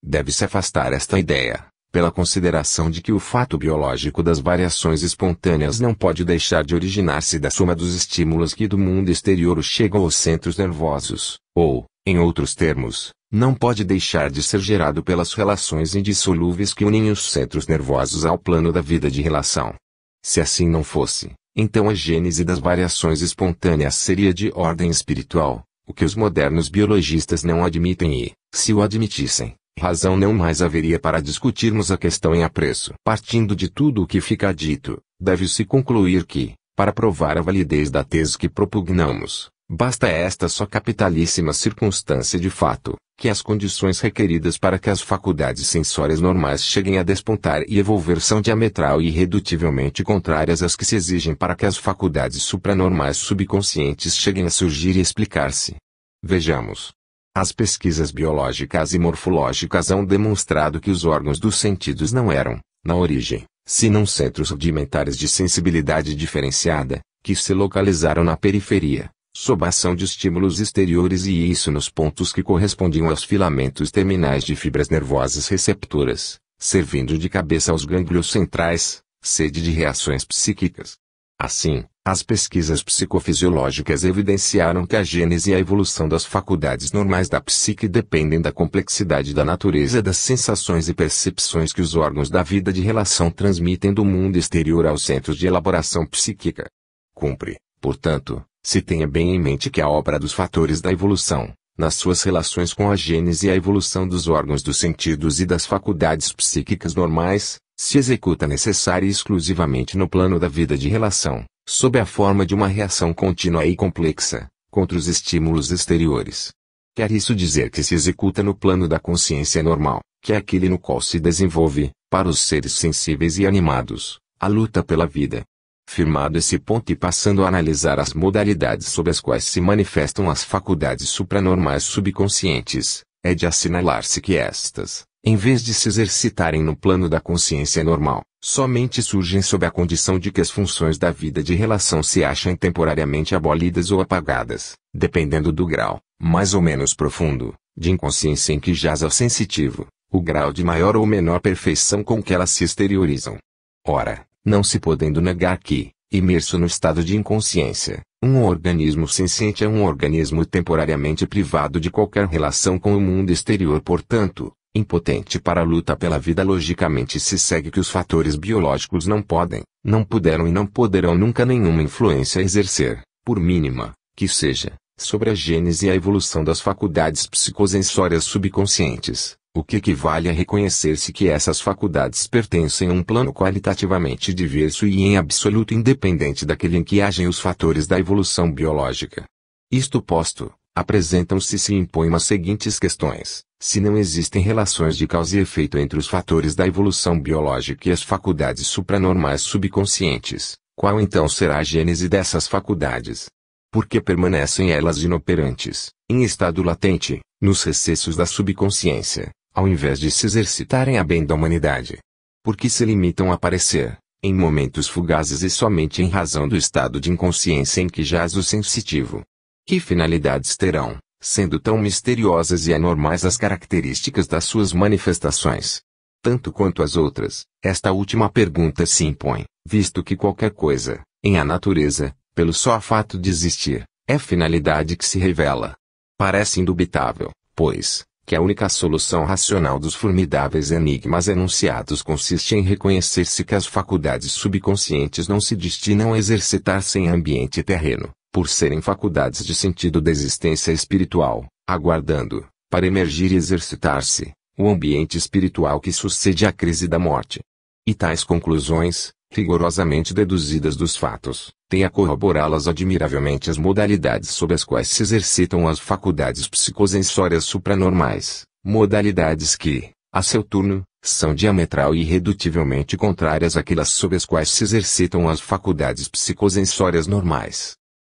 Deve-se afastar esta ideia, pela consideração de que o fato biológico das variações espontâneas não pode deixar de originar-se da soma dos estímulos que do mundo exterior chegam aos centros nervosos, ou, em outros termos, não pode deixar de ser gerado pelas relações indissolúveis que unem os centros nervosos ao plano da vida de relação. Se assim não fosse, então a gênese das variações espontâneas seria de ordem espiritual, o que os modernos biologistas não admitem e, se o admitissem, razão não mais haveria para discutirmos a questão em apreço. Partindo de tudo o que fica dito, deve-se concluir que, para provar a validez da tese que propugnamos, basta esta só capitalíssima circunstância de fato, que as condições requeridas para que as faculdades sensórias normais cheguem a despontar e evolver são diametral e irredutivelmente contrárias às que se exigem para que as faculdades supranormais subconscientes cheguem a surgir e explicar-se. Vejamos. As pesquisas biológicas e morfológicas hão demonstrado que os órgãos dos sentidos não eram, na origem, senão centros rudimentares de sensibilidade diferenciada, que se localizaram na periferia, sob a ação de estímulos exteriores e isso nos pontos que correspondiam aos filamentos terminais de fibras nervosas receptoras, servindo de cabeça aos gânglios centrais, sede de reações psíquicas. Assim, as pesquisas psicofisiológicas evidenciaram que a gênese e a evolução das faculdades normais da psique dependem da complexidade da natureza das sensações e percepções que os órgãos da vida de relação transmitem do mundo exterior aos centros de elaboração psíquica. Cumpre, portanto, se tenha bem em mente que a obra dos fatores da evolução, nas suas relações com a gênese e a evolução dos órgãos dos sentidos e das faculdades psíquicas normais, se executa necessária e exclusivamente no plano da vida de relação sob a forma de uma reação contínua e complexa, contra os estímulos exteriores. Quer isso dizer que se executa no plano da consciência normal, que é aquele no qual se desenvolve, para os seres sensíveis e animados, a luta pela vida. Firmado esse ponto e passando a analisar as modalidades sob as quais se manifestam as faculdades supranormais subconscientes, é de assinalar-se que estas, em vez de se exercitarem no plano da consciência normal, somente surgem sob a condição de que as funções da vida de relação se acham temporariamente abolidas ou apagadas, dependendo do grau, mais ou menos profundo, de inconsciência em que jaz o sensitivo, o grau de maior ou menor perfeição com que elas se exteriorizam. Ora, não se podendo negar que, imerso no estado de inconsciência, um organismo sensiente é um organismo temporariamente privado de qualquer relação com o mundo exterior, portanto, impotente para a luta pela vida logicamente se segue que os fatores biológicos não podem, não puderam e não poderão nunca nenhuma influência exercer, por mínima que seja, sobre a gênese e a evolução das faculdades psicosensórias subconscientes, o que equivale a reconhecer-se que essas faculdades pertencem a um plano qualitativamente diverso e em absoluto independente daquele em que agem os fatores da evolução biológica. Isto posto, apresentam-se e se impõem as seguintes questões se não existem relações de causa e efeito entre os fatores da evolução biológica e as faculdades supranormais subconscientes, qual então será a gênese dessas faculdades? Porque permanecem elas inoperantes, em estado latente, nos recessos da subconsciência, ao invés de se exercitarem a bem da humanidade? Porque se limitam a aparecer, em momentos fugazes e somente em razão do estado de inconsciência em que jaz o sensitivo? Que finalidades terão, sendo tão misteriosas e anormais as características das suas manifestações. Tanto quanto as outras, esta última pergunta se impõe, visto que qualquer coisa, em a natureza, pelo só fato de existir, é finalidade que se revela. Parece indubitável, pois, que a única solução racional dos formidáveis enigmas enunciados consiste em reconhecer-se que as faculdades subconscientes não se destinam a exercitar sem ambiente terreno, por serem faculdades de sentido da existência espiritual, aguardando, para emergir e exercitar-se, o ambiente espiritual que sucede à crise da morte. E tais conclusões, rigorosamente deduzidas dos fatos, têm a corroborá-las admiravelmente as modalidades sob as quais se exercitam as faculdades psicosensórias supranormais, modalidades que, a seu turno, são diametral e irredutivelmente contrárias àquelas sob as quais se exercitam as faculdades psicosensórias normais.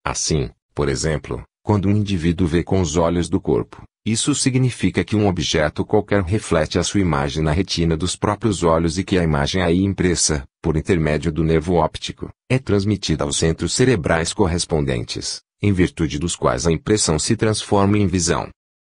Assim, por exemplo, quando um indivíduo vê com os olhos do corpo, isso significa que um objeto qualquer reflete a sua imagem na retina dos próprios olhos e que a imagem aí impressa, por intermédio do nervo óptico, é transmitida aos centros cerebrais correspondentes, em virtude dos quais a impressão se transforma em visão.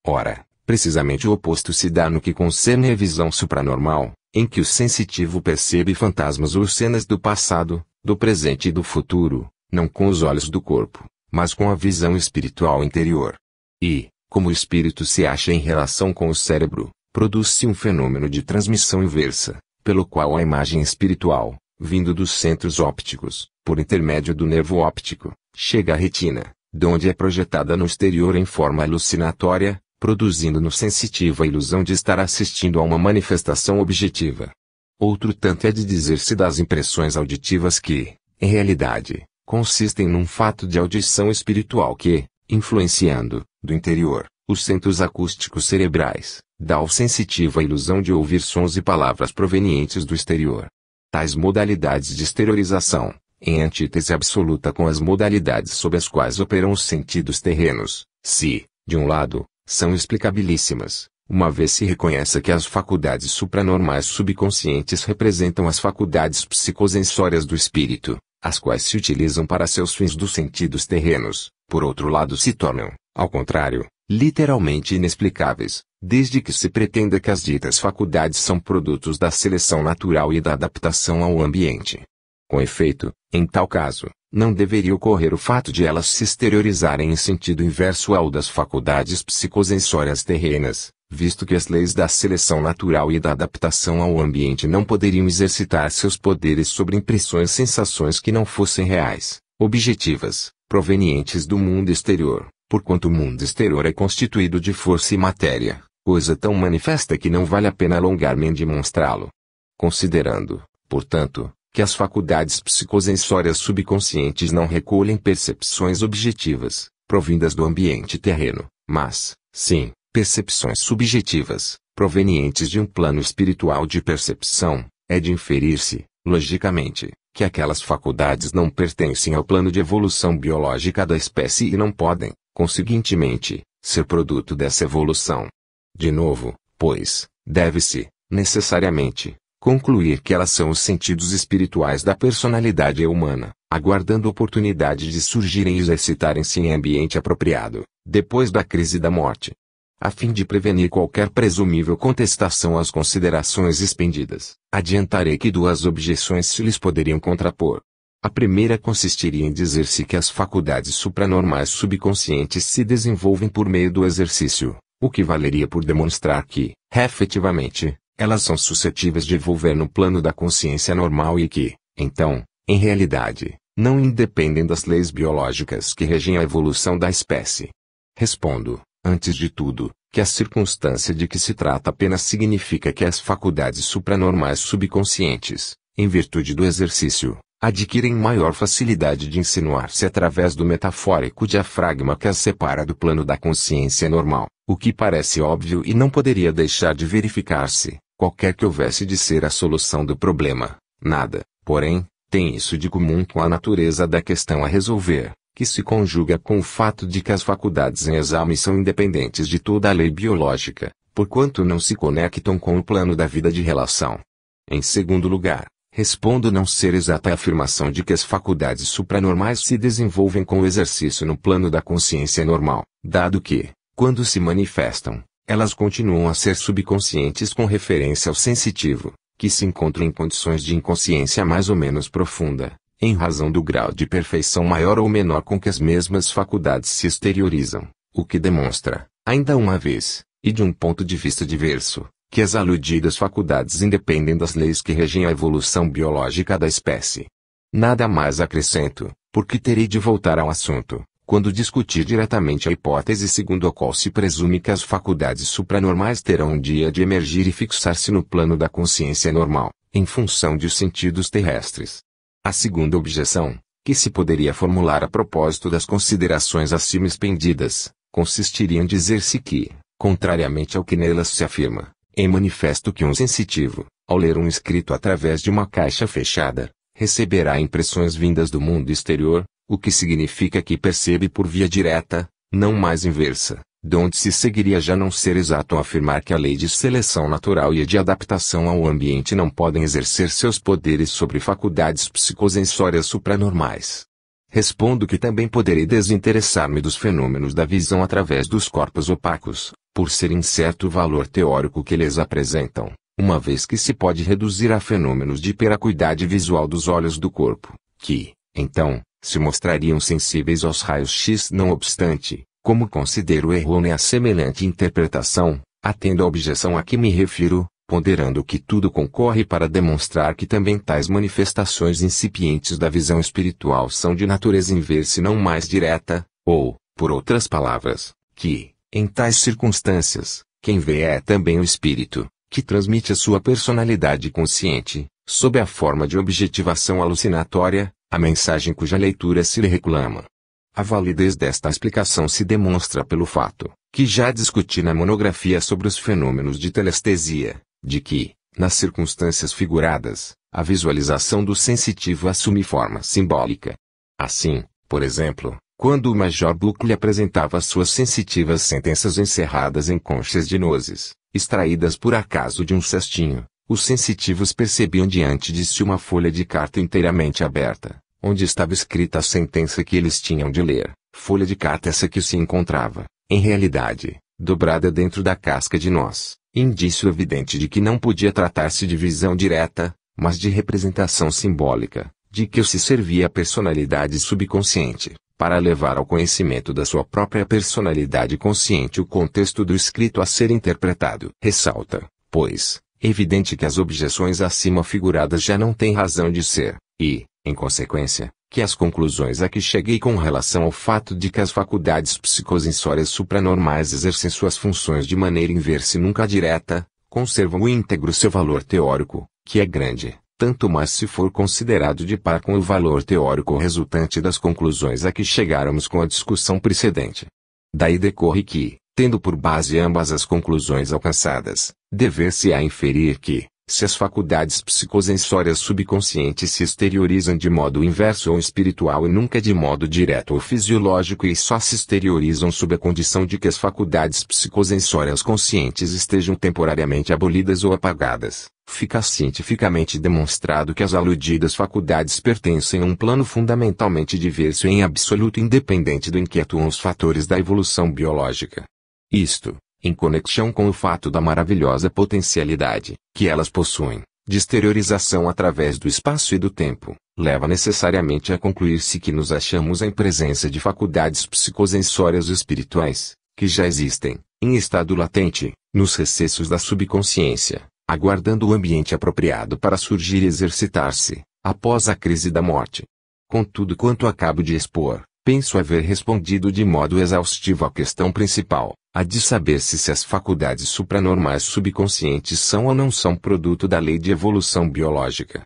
Ora, precisamente o oposto se dá no que concerne à visão supranormal, em que o sensitivo percebe fantasmas ou cenas do passado, do presente e do futuro, não com os olhos do corpo, mas com a visão espiritual interior. E, como o espírito se acha em relação com o cérebro, produz-se um fenômeno de transmissão inversa, pelo qual a imagem espiritual, vindo dos centros ópticos, por intermédio do nervo óptico, chega à retina, donde é projetada no exterior em forma alucinatória, produzindo no sensitivo a ilusão de estar assistindo a uma manifestação objetiva. Outro tanto é de dizer-se das impressões auditivas que, em realidade, consistem num fato de audição espiritual que, influenciando, do interior, os centros acústicos cerebrais, dá ao sensitivo a ilusão de ouvir sons e palavras provenientes do exterior. Tais modalidades de exteriorização, em antítese absoluta com as modalidades sob as quais operam os sentidos terrenos, se, de um lado, são explicabilíssimas, uma vez se reconhece que as faculdades supranormais subconscientes representam as faculdades psicosensórias do espírito, as quais se utilizam para seus fins dos sentidos terrenos, por outro lado se tornam, ao contrário, literalmente inexplicáveis, desde que se pretenda que as ditas faculdades são produtos da seleção natural e da adaptação ao ambiente. Com efeito, em tal caso, não deveria ocorrer o fato de elas se exteriorizarem em sentido inverso ao das faculdades psicosensórias terrenas, visto que as leis da seleção natural e da adaptação ao ambiente não poderiam exercitar seus poderes sobre impressões e sensações que não fossem reais, objetivas, provenientes do mundo exterior, porquanto o mundo exterior é constituído de força e matéria, coisa tão manifesta que não vale a pena alongar-me em demonstrá-lo. Considerando, portanto, que as faculdades psicosensórias subconscientes não recolhem percepções objetivas, provindas do ambiente terreno, mas, sim, percepções subjetivas, provenientes de um plano espiritual de percepção, é de inferir-se, logicamente, que aquelas faculdades não pertencem ao plano de evolução biológica da espécie e não podem, conseguintemente, ser produto dessa evolução. De novo, pois, deve-se, necessariamente, concluir que elas são os sentidos espirituais da personalidade humana, aguardando oportunidade de surgirem e exercitarem-se em ambiente apropriado, depois da crise da morte a fim de prevenir qualquer presumível contestação às considerações expendidas, adiantarei que duas objeções se lhes poderiam contrapor. A primeira consistiria em dizer-se que as faculdades supranormais subconscientes se desenvolvem por meio do exercício, o que valeria por demonstrar que, efetivamente, elas são suscetíveis de evolver no plano da consciência normal e que, então, em realidade, não independem das leis biológicas que regem a evolução da espécie. Respondo, Antes de tudo, que a circunstância de que se trata apenas significa que as faculdades supranormais subconscientes, em virtude do exercício, adquirem maior facilidade de insinuar-se através do metafórico diafragma que as separa do plano da consciência normal, o que parece óbvio e não poderia deixar de verificar-se, qualquer que houvesse de ser a solução do problema. Nada, porém, tem isso de comum com a natureza da questão a resolver, que se conjuga com o fato de que as faculdades em exame são independentes de toda a lei biológica, porquanto não se conectam com o plano da vida de relação. Em segundo lugar, respondo não ser exata a afirmação de que as faculdades supranormais se desenvolvem com o exercício no plano da consciência normal, dado que, quando se manifestam, elas continuam a ser subconscientes com referência ao sensitivo, que se encontra em condições de inconsciência mais ou menos profunda, em razão do grau de perfeição maior ou menor com que as mesmas faculdades se exteriorizam, o que demonstra, ainda uma vez, e de um ponto de vista diverso, que as aludidas faculdades independem das leis que regem a evolução biológica da espécie. Nada mais acrescento, porque terei de voltar ao assunto, quando discutir diretamente a hipótese segundo a qual se presume que as faculdades supranormais terão um dia de emergir e fixar-se no plano da consciência normal, em função de sentidos terrestres, a segunda objeção, que se poderia formular a propósito das considerações acima expendidas, consistiria em dizer-se que, contrariamente ao que nelas se afirma, é manifesto que um sensitivo, ao ler um escrito através de uma caixa fechada, receberá impressões vindas do mundo exterior, o que significa que percebe por via direta, não mais inversa, donde se seguiria já não ser exato afirmar que a lei de seleção natural e a de adaptação ao ambiente não podem exercer seus poderes sobre faculdades psicosensórias supranormais. Respondo que também poderei desinteressar-me dos fenômenos da visão através dos corpos opacos, por ser incerto o valor teórico que eles apresentam, uma vez que se pode reduzir a fenômenos de peracuidade visual dos olhos do corpo, que, então, se mostrariam sensíveis aos raios X não obstante, como considero errônea semelhante interpretação, atendo à objeção a que me refiro, ponderando que tudo concorre para demonstrar que também tais manifestações incipientes da visão espiritual são de natureza inversa e não mais direta, ou, por outras palavras, que, em tais circunstâncias, quem vê é também o espírito, que transmite a sua personalidade consciente, sob a forma de objetivação alucinatória, a mensagem cuja leitura se lhe reclama. A validez desta explicação se demonstra pelo fato, que já discuti na monografia sobre os fenômenos de telestesia, de que, nas circunstâncias figuradas, a visualização do sensitivo assume forma simbólica. Assim, por exemplo, quando o Major Buck lhe apresentava suas sensitivas sentenças encerradas em conchas de nozes, extraídas por acaso de um cestinho, os sensitivos percebiam diante de si uma folha de carta inteiramente aberta, onde estava escrita a sentença que eles tinham de ler, folha de carta essa que se encontrava, em realidade, dobrada dentro da casca de nós, indício evidente de que não podia tratar-se de visão direta, mas de representação simbólica, de que se servia a personalidade subconsciente, para levar ao conhecimento da sua própria personalidade consciente o contexto do escrito a ser interpretado. Ressalta, pois, evidente que as objeções acima figuradas já não têm razão de ser, e, em consequência, que as conclusões a que cheguei com relação ao fato de que as faculdades psicosensórias supranormais exercem suas funções de maneira inversa e nunca direta, conservam o íntegro seu valor teórico, que é grande, tanto mais se for considerado de par com o valor teórico resultante das conclusões a que chegáramos com a discussão precedente. Daí decorre que, tendo por base ambas as conclusões alcançadas, dever-se-á inferir que, se as faculdades psicosensórias subconscientes se exteriorizam de modo inverso ou espiritual e nunca de modo direto ou fisiológico e só se exteriorizam sob a condição de que as faculdades psicosensórias conscientes estejam temporariamente abolidas ou apagadas, fica cientificamente demonstrado que as aludidas faculdades pertencem a um plano fundamentalmente diverso e em absoluto independente do em que atuam os fatores da evolução biológica. Isto, em conexão com o fato da maravilhosa potencialidade que elas possuem, de exteriorização através do espaço e do tempo, leva necessariamente a concluir-se que nos achamos em presença de faculdades psicosensórias espirituais, que já existem, em estado latente, nos recessos da subconsciência, aguardando o ambiente apropriado para surgir e exercitar-se, após a crise da morte. Contudo, quanto acabo de expor, Penso haver respondido de modo exaustivo à questão principal, a de saber se, se as faculdades supranormais subconscientes são ou não são produto da lei de evolução biológica.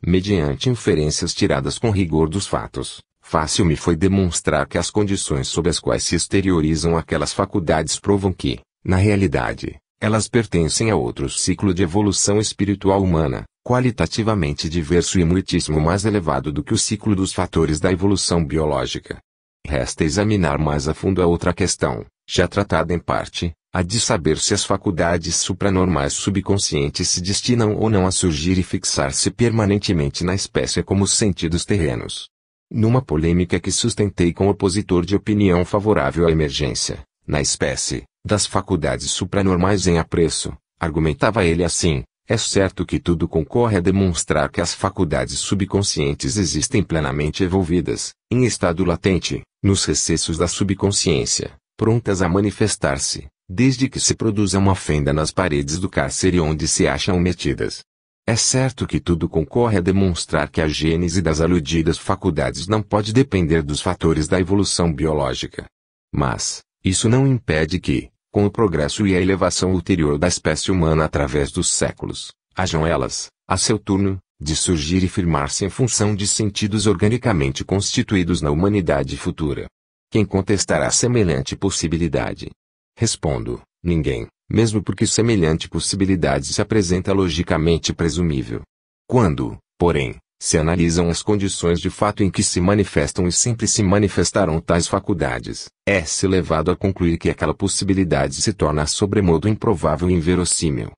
Mediante inferências tiradas com rigor dos fatos, fácil me foi demonstrar que as condições sob as quais se exteriorizam aquelas faculdades provam que, na realidade, elas pertencem a outro ciclo de evolução espiritual humana, qualitativamente diverso e muitíssimo mais elevado do que o ciclo dos fatores da evolução biológica. Resta examinar mais a fundo a outra questão, já tratada em parte, a de saber se as faculdades supranormais subconscientes se destinam ou não a surgir e fixar-se permanentemente na espécie como sentidos terrenos. Numa polêmica que sustentei com opositor de opinião favorável à emergência, na espécie, das faculdades supranormais em apreço, argumentava ele assim: é certo que tudo concorre a demonstrar que as faculdades subconscientes existem plenamente evolvidas, em estado latente, nos recessos da subconsciência, prontas a manifestar-se, desde que se produza uma fenda nas paredes do cárcere onde se acham metidas. É certo que tudo concorre a demonstrar que a gênese das aludidas faculdades não pode depender dos fatores da evolução biológica. Mas, isso não impede que, com o progresso e a elevação ulterior da espécie humana através dos séculos, hajam elas, a seu turno, de surgir e firmar-se em função de sentidos organicamente constituídos na humanidade futura. Quem contestará semelhante possibilidade? Respondo, ninguém, mesmo porque semelhante possibilidade se apresenta logicamente presumível. Quando, porém, se analisam as condições de fato em que se manifestam e sempre se manifestarão tais faculdades, é-se levado a concluir que aquela possibilidade se torna sobremodo improvável e inverossímil.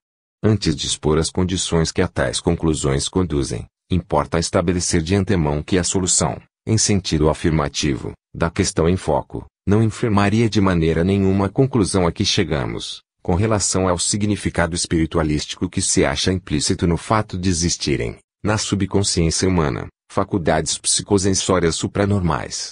Antes de expor as condições que a tais conclusões conduzem, importa estabelecer de antemão que a solução, em sentido afirmativo, da questão em foco, não enfermaria de maneira nenhuma a conclusão a que chegamos, com relação ao significado espiritualístico que se acha implícito no fato de existirem na subconsciência humana, faculdades psicosensórias supranormais.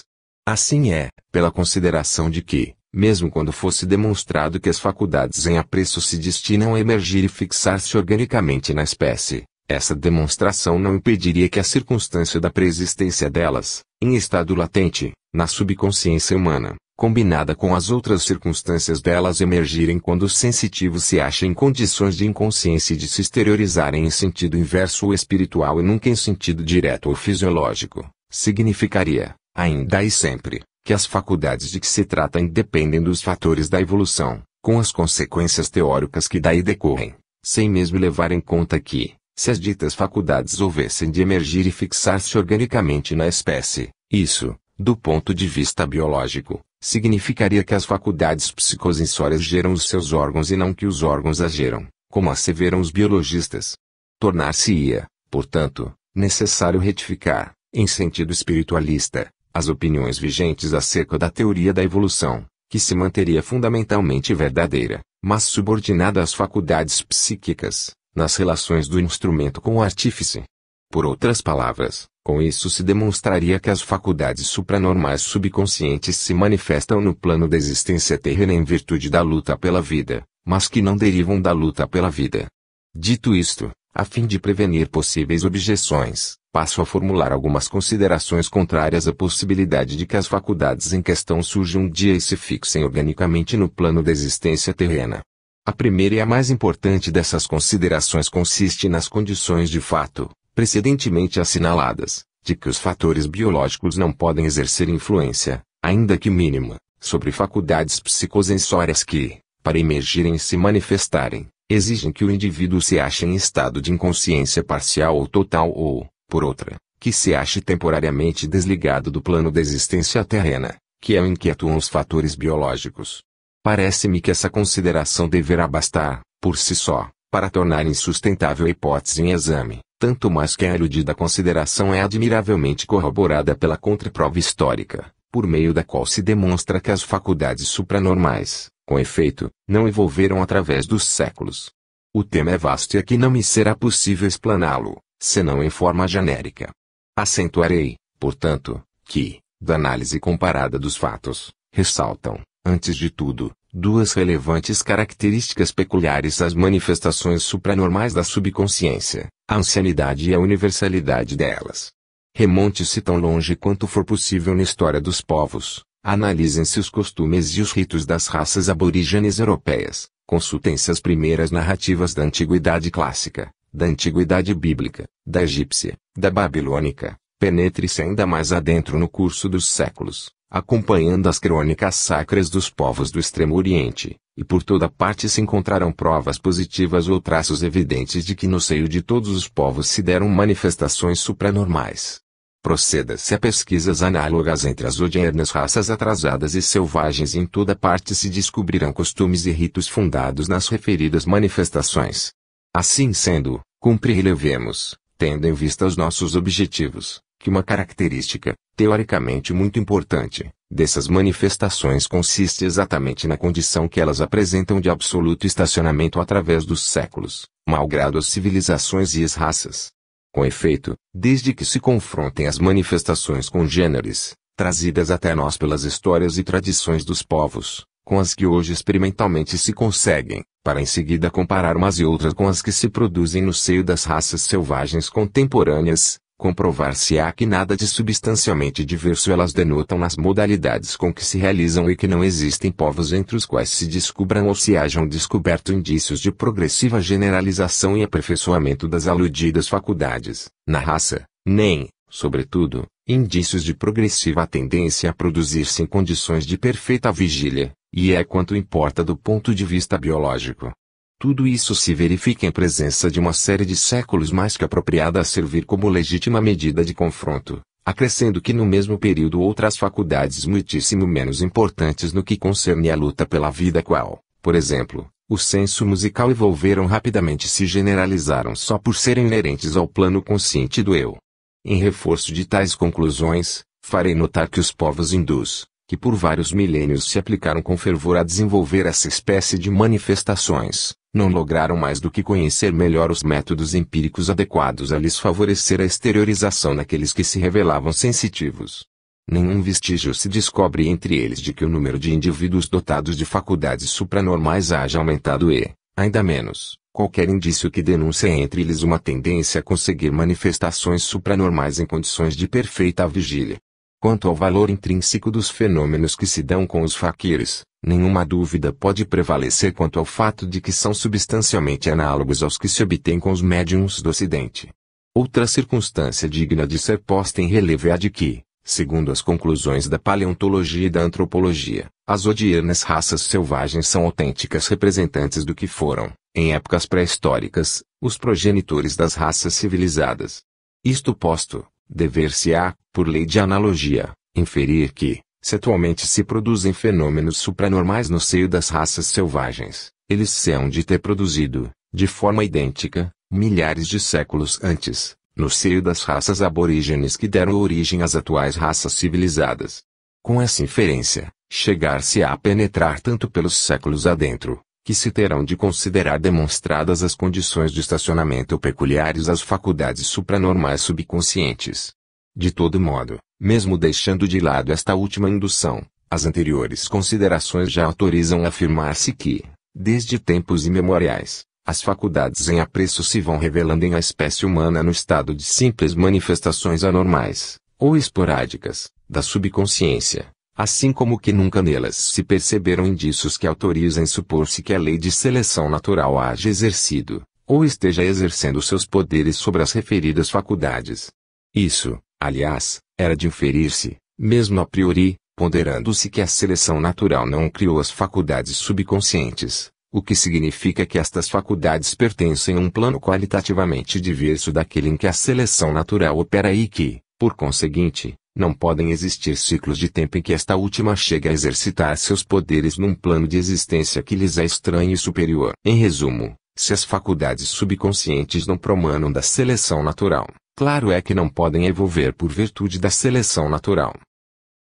Assim é, pela consideração de que, mesmo quando fosse demonstrado que as faculdades em apreço se destinam a emergir e fixar-se organicamente na espécie, essa demonstração não impediria que a circunstância da preexistência delas, em estado latente, na subconsciência humana, combinada com as outras circunstâncias delas emergirem quando o sensitivo se acha em condições de inconsciência e de se exteriorizarem em sentido inverso ou espiritual e nunca em sentido direto ou fisiológico, significaria, ainda e sempre, que as faculdades de que se trata independem dos fatores da evolução, com as consequências teóricas que daí decorrem, sem mesmo levar em conta que, se as ditas faculdades houvessem de emergir e fixar-se organicamente na espécie, isso, do ponto de vista biológico, significaria que as faculdades psicosensórias geram os seus órgãos e não que os órgãos as geram, como asseveram os biologistas. Tornar-se-ia, portanto, necessário retificar, em sentido espiritualista, as opiniões vigentes acerca da teoria da evolução, que se manteria fundamentalmente verdadeira, mas subordinada às faculdades psíquicas, nas relações do instrumento com o artífice. Por outras palavras, com isso se demonstraria que as faculdades supranormais subconscientes se manifestam no plano da existência terrena em virtude da luta pela vida, mas que não derivam da luta pela vida. Dito isto, a fim de prevenir possíveis objeções, passo a formular algumas considerações contrárias à possibilidade de que as faculdades em questão surjam um dia e se fixem organicamente no plano da existência terrena. A primeira e a mais importante dessas considerações consiste nas condições de fato, precedentemente assinaladas, de que os fatores biológicos não podem exercer influência, ainda que mínima, sobre faculdades psicosensórias que, para emergirem e se manifestarem, exigem que o indivíduo se ache em estado de inconsciência parcial ou total ou, por outra, que se ache temporariamente desligado do plano da existência terrena, que é o em que atuam os fatores biológicos. Parece-me que essa consideração deverá bastar, por si só, para tornar insustentável a hipótese em exame tanto mais que a erudida consideração é admiravelmente corroborada pela contraprova histórica, por meio da qual se demonstra que as faculdades supranormais, com efeito, não evolveram através dos séculos. O tema é vasto e aqui não me será possível explaná-lo, senão em forma genérica. Acentuarei, portanto, que, da análise comparada dos fatos, ressaltam, antes de tudo, duas relevantes características peculiares às manifestações supranormais da subconsciência, a ancianidade e a universalidade delas. Remonte-se tão longe quanto for possível na história dos povos, analisem-se os costumes e os ritos das raças aborígenes europeias, consultem-se as primeiras narrativas da antiguidade clássica, da antiguidade bíblica, da egípcia, da babilônica, penetre-se ainda mais adentro no curso dos séculos acompanhando as crônicas sacras dos povos do Extremo Oriente, e por toda parte se encontraram provas positivas ou traços evidentes de que no seio de todos os povos se deram manifestações supranormais. Proceda-se a pesquisas análogas entre as odiernas raças atrasadas e selvagens e em toda parte se descobrirão costumes e ritos fundados nas referidas manifestações. Assim sendo, cumpre relevemos, tendo em vista os nossos objetivos, que uma característica, teoricamente muito importante, dessas manifestações consiste exatamente na condição que elas apresentam de absoluto estacionamento através dos séculos, malgrado as civilizações e as raças. Com efeito, desde que se confrontem as manifestações congêneres, trazidas até nós pelas histórias e tradições dos povos, com as que hoje experimentalmente se conseguem, para em seguida comparar umas e outras com as que se produzem no seio das raças selvagens contemporâneas, comprovar-se-á que nada de substancialmente diverso elas denotam nas modalidades com que se realizam e que não existem povos entre os quais se descubram ou se hajam descoberto indícios de progressiva generalização e aperfeiçoamento das aludidas faculdades, na raça, nem, sobretudo, indícios de progressiva tendência a produzir-se em condições de perfeita vigília, e é quanto importa do ponto de vista biológico, tudo isso se verifica em presença de uma série de séculos mais que apropriada a servir como legítima medida de confronto, acrescendo que no mesmo período outras faculdades muitíssimo menos importantes no que concerne à luta pela vida qual, por exemplo, o senso musical evolveram rapidamente e se generalizaram só por serem inerentes ao plano consciente do eu. Em reforço de tais conclusões, farei notar que os povos hindus, que por vários milênios se aplicaram com fervor a desenvolver essa espécie de manifestações, não lograram mais do que conhecer melhor os métodos empíricos adequados a lhes favorecer a exteriorização naqueles que se revelavam sensitivos. Nenhum vestígio se descobre entre eles de que o número de indivíduos dotados de faculdades supranormais haja aumentado e, ainda menos, qualquer indício que denuncie entre eles uma tendência a conseguir manifestações supranormais em condições de perfeita vigília. Quanto ao valor intrínseco dos fenômenos que se dão com os faquires, nenhuma dúvida pode prevalecer quanto ao fato de que são substancialmente análogos aos que se obtêm com os médiums do Ocidente. Outra circunstância digna de ser posta em relevo é a de que, segundo as conclusões da paleontologia e da antropologia, as odiernas raças selvagens são autênticas representantes do que foram, em épocas pré-históricas, os progenitores das raças civilizadas. Isto posto, Dever-se-á, por lei de analogia, inferir que, se atualmente se produzem fenômenos supranormais no seio das raças selvagens, eles se hão de ter produzido, de forma idêntica, milhares de séculos antes, no seio das raças aborígenes que deram origem às atuais raças civilizadas. Com essa inferência, chegar-se á a penetrar tanto pelos séculos adentro, que se terão de considerar demonstradas as condições de estacionamento peculiares às faculdades supranormais subconscientes. De todo modo, mesmo deixando de lado esta última indução, as anteriores considerações já autorizam afirmar-se que, desde tempos imemoriais, as faculdades em apreço se vão revelando em a espécie humana no estado de simples manifestações anormais, ou esporádicas, da subconsciência, assim como que nunca nelas se perceberam indícios que autorizem supor-se que a lei de seleção natural haja exercido, ou esteja exercendo seus poderes sobre as referidas faculdades. Isso, aliás, era de inferir-se, mesmo a priori, ponderando-se que a seleção natural não criou as faculdades subconscientes, o que significa que estas faculdades pertencem a um plano qualitativamente diverso daquele em que a seleção natural opera e que, por conseguinte, não podem existir ciclos de tempo em que esta última chegue a exercitar seus poderes num plano de existência que lhes é estranho e superior. Em resumo, se as faculdades subconscientes não promanam da seleção natural, claro é que não podem evolver por virtude da seleção natural.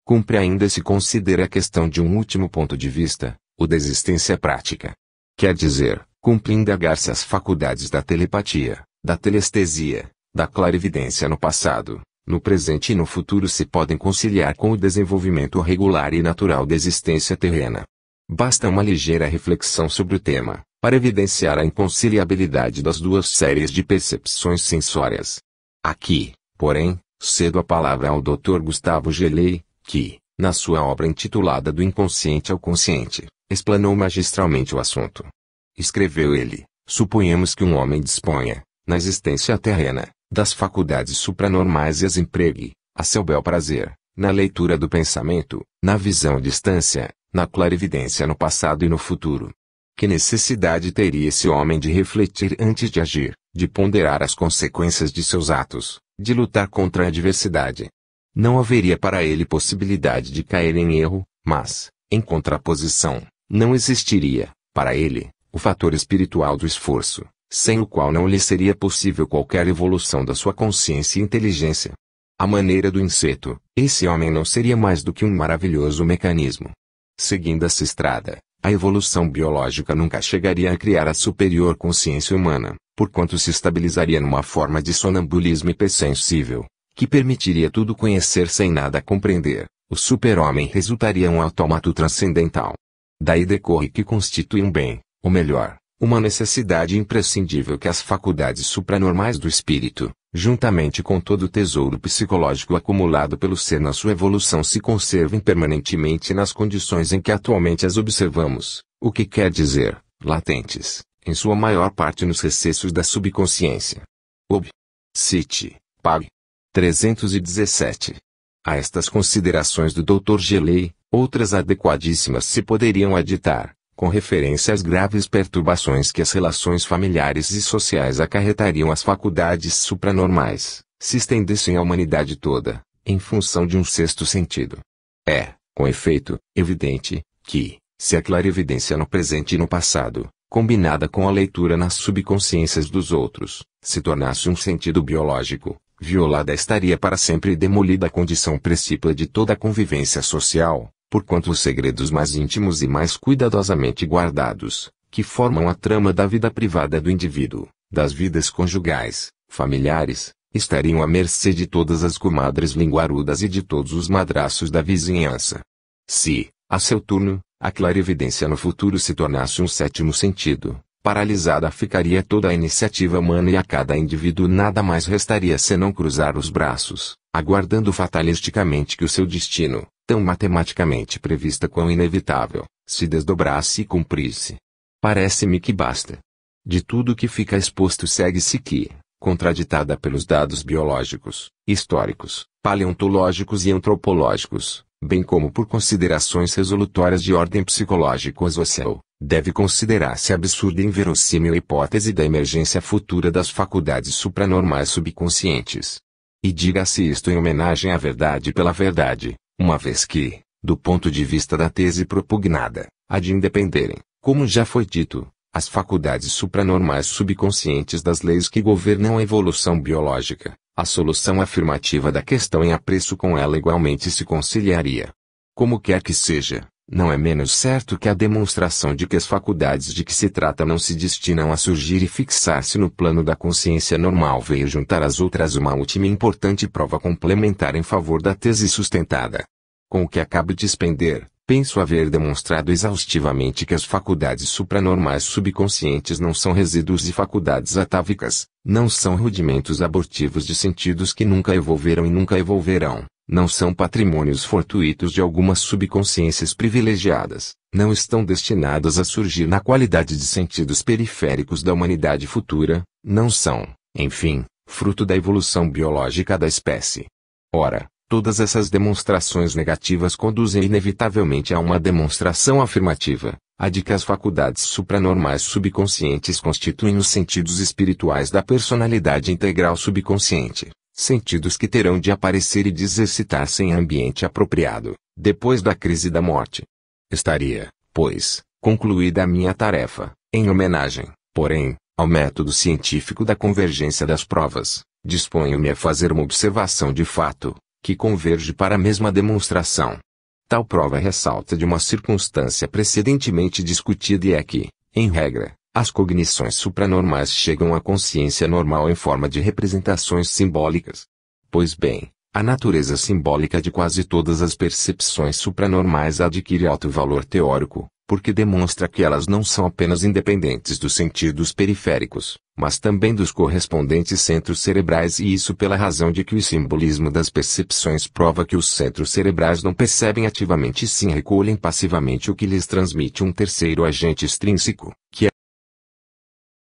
Cumpre ainda se considera a questão de um último ponto de vista, o da existência prática. Quer dizer, cumpre indagar se as faculdades da telepatia, da telestesia, da clarividência no passado, no presente e no futuro se podem conciliar com o desenvolvimento regular e natural da existência terrena. Basta uma ligeira reflexão sobre o tema, para evidenciar a inconciliabilidade das duas séries de percepções sensórias. Aqui, porém, cedo a palavra ao Dr. Gustavo Gelei, que, na sua obra intitulada Do Inconsciente ao Consciente, explanou magistralmente o assunto. Escreveu ele: Suponhamos que um homem disponha, na existência terrena, das faculdades supranormais e as empregue, a seu bel prazer, na leitura do pensamento, na visão distância, na clarividência no passado e no futuro. Que necessidade teria esse homem de refletir antes de agir, de ponderar as consequências de seus atos, de lutar contra a adversidade? Não haveria para ele possibilidade de cair em erro, mas, em contraposição, não existiria, para ele, o fator espiritual do esforço, sem o qual não lhe seria possível qualquer evolução da sua consciência e inteligência. A maneira do inseto, esse homem não seria mais do que um maravilhoso mecanismo. Seguindo essa estrada, a evolução biológica nunca chegaria a criar a superior consciência humana, porquanto se estabilizaria numa forma de sonambulismo hipersensível, que permitiria tudo conhecer sem nada compreender. O super-homem resultaria um autômato transcendental. Daí decorre que constitui um bem, ou melhor, uma necessidade imprescindível que as faculdades supranormais do espírito, juntamente com todo o tesouro psicológico acumulado pelo ser na sua evolução, se conservem permanentemente nas condições em que atualmente as observamos, o que quer dizer, latentes, em sua maior parte nos recessos da subconsciência. Ob. Cite, Pag. 317. A estas considerações do Dr. Gelei, outras adequadíssimas se poderiam aditar, com referência às graves perturbações que as relações familiares e sociais acarretariam às faculdades supranormais, se estendessem à humanidade toda, em função de um sexto sentido. É, com efeito, evidente, que, se a clarividência no presente e no passado, combinada com a leitura nas subconsciências dos outros, se tornasse um sentido biológico, violada estaria para sempre demolida a condição principal de toda a convivência social, porquanto os segredos mais íntimos e mais cuidadosamente guardados, que formam a trama da vida privada do indivíduo, das vidas conjugais, familiares, estariam à mercê de todas as comadres linguarudas e de todos os madraços da vizinhança. Se, a seu turno, a clarividência no futuro se tornasse um sétimo sentido, paralisada ficaria toda a iniciativa humana e a cada indivíduo nada mais restaria senão cruzar os braços, aguardando fatalisticamente que o seu destino, tão matematicamente prevista quão inevitável, se desdobrasse e cumprisse. Parece-me que basta. De tudo que fica exposto segue-se que, contraditada pelos dados biológicos, históricos, paleontológicos e antropológicos, bem como por considerações resolutórias de ordem psicológico-social, deve considerar-se absurda e inverossímil a hipótese da emergência futura das faculdades supranormais subconscientes. E diga-se isto em homenagem à verdade pela verdade, uma vez que, do ponto de vista da tese propugnada, a de independerem, como já foi dito, as faculdades supranormais subconscientes das leis que governam a evolução biológica, a solução afirmativa da questão em apreço com ela igualmente se conciliaria. Como quer que seja, não é menos certo que a demonstração de que as faculdades de que se trata não se destinam a surgir e fixar-se no plano da consciência normal veio juntar às outras uma última e importante prova complementar em favor da tese sustentada. Com o que acabo de expender, penso haver demonstrado exaustivamente que as faculdades supranormais subconscientes não são resíduos de faculdades atávicas, não são rudimentos abortivos de sentidos que nunca evolveram e nunca evolverão, não são patrimônios fortuitos de algumas subconsciências privilegiadas, não estão destinadas a surgir na qualidade de sentidos periféricos da humanidade futura, não são, enfim, fruto da evolução biológica da espécie. Ora, Todas essas demonstrações negativas conduzem inevitavelmente a uma demonstração afirmativa, a de que as faculdades supranormais subconscientes constituem os sentidos espirituais da personalidade integral subconsciente, sentidos que terão de aparecer e de exercitar-se em ambiente apropriado, depois da crise da morte. Estaria, pois, concluída a minha tarefa, em homenagem, porém, ao método científico da convergência das provas, disponho-me a fazer uma observação de fato, que converge para a mesma demonstração. Tal prova ressalta de uma circunstância precedentemente discutida e é que, em regra, as cognições supranormais chegam à consciência normal em forma de representações simbólicas. Pois bem, a natureza simbólica de quase todas as percepções supranormais adquire alto valor teórico, porque demonstra que elas não são apenas independentes dos sentidos periféricos, mas também dos correspondentes centros cerebrais e isso pela razão de que o simbolismo das percepções prova que os centros cerebrais não percebem ativamente e sim recolhem passivamente o que lhes transmite um terceiro agente extrínseco, que é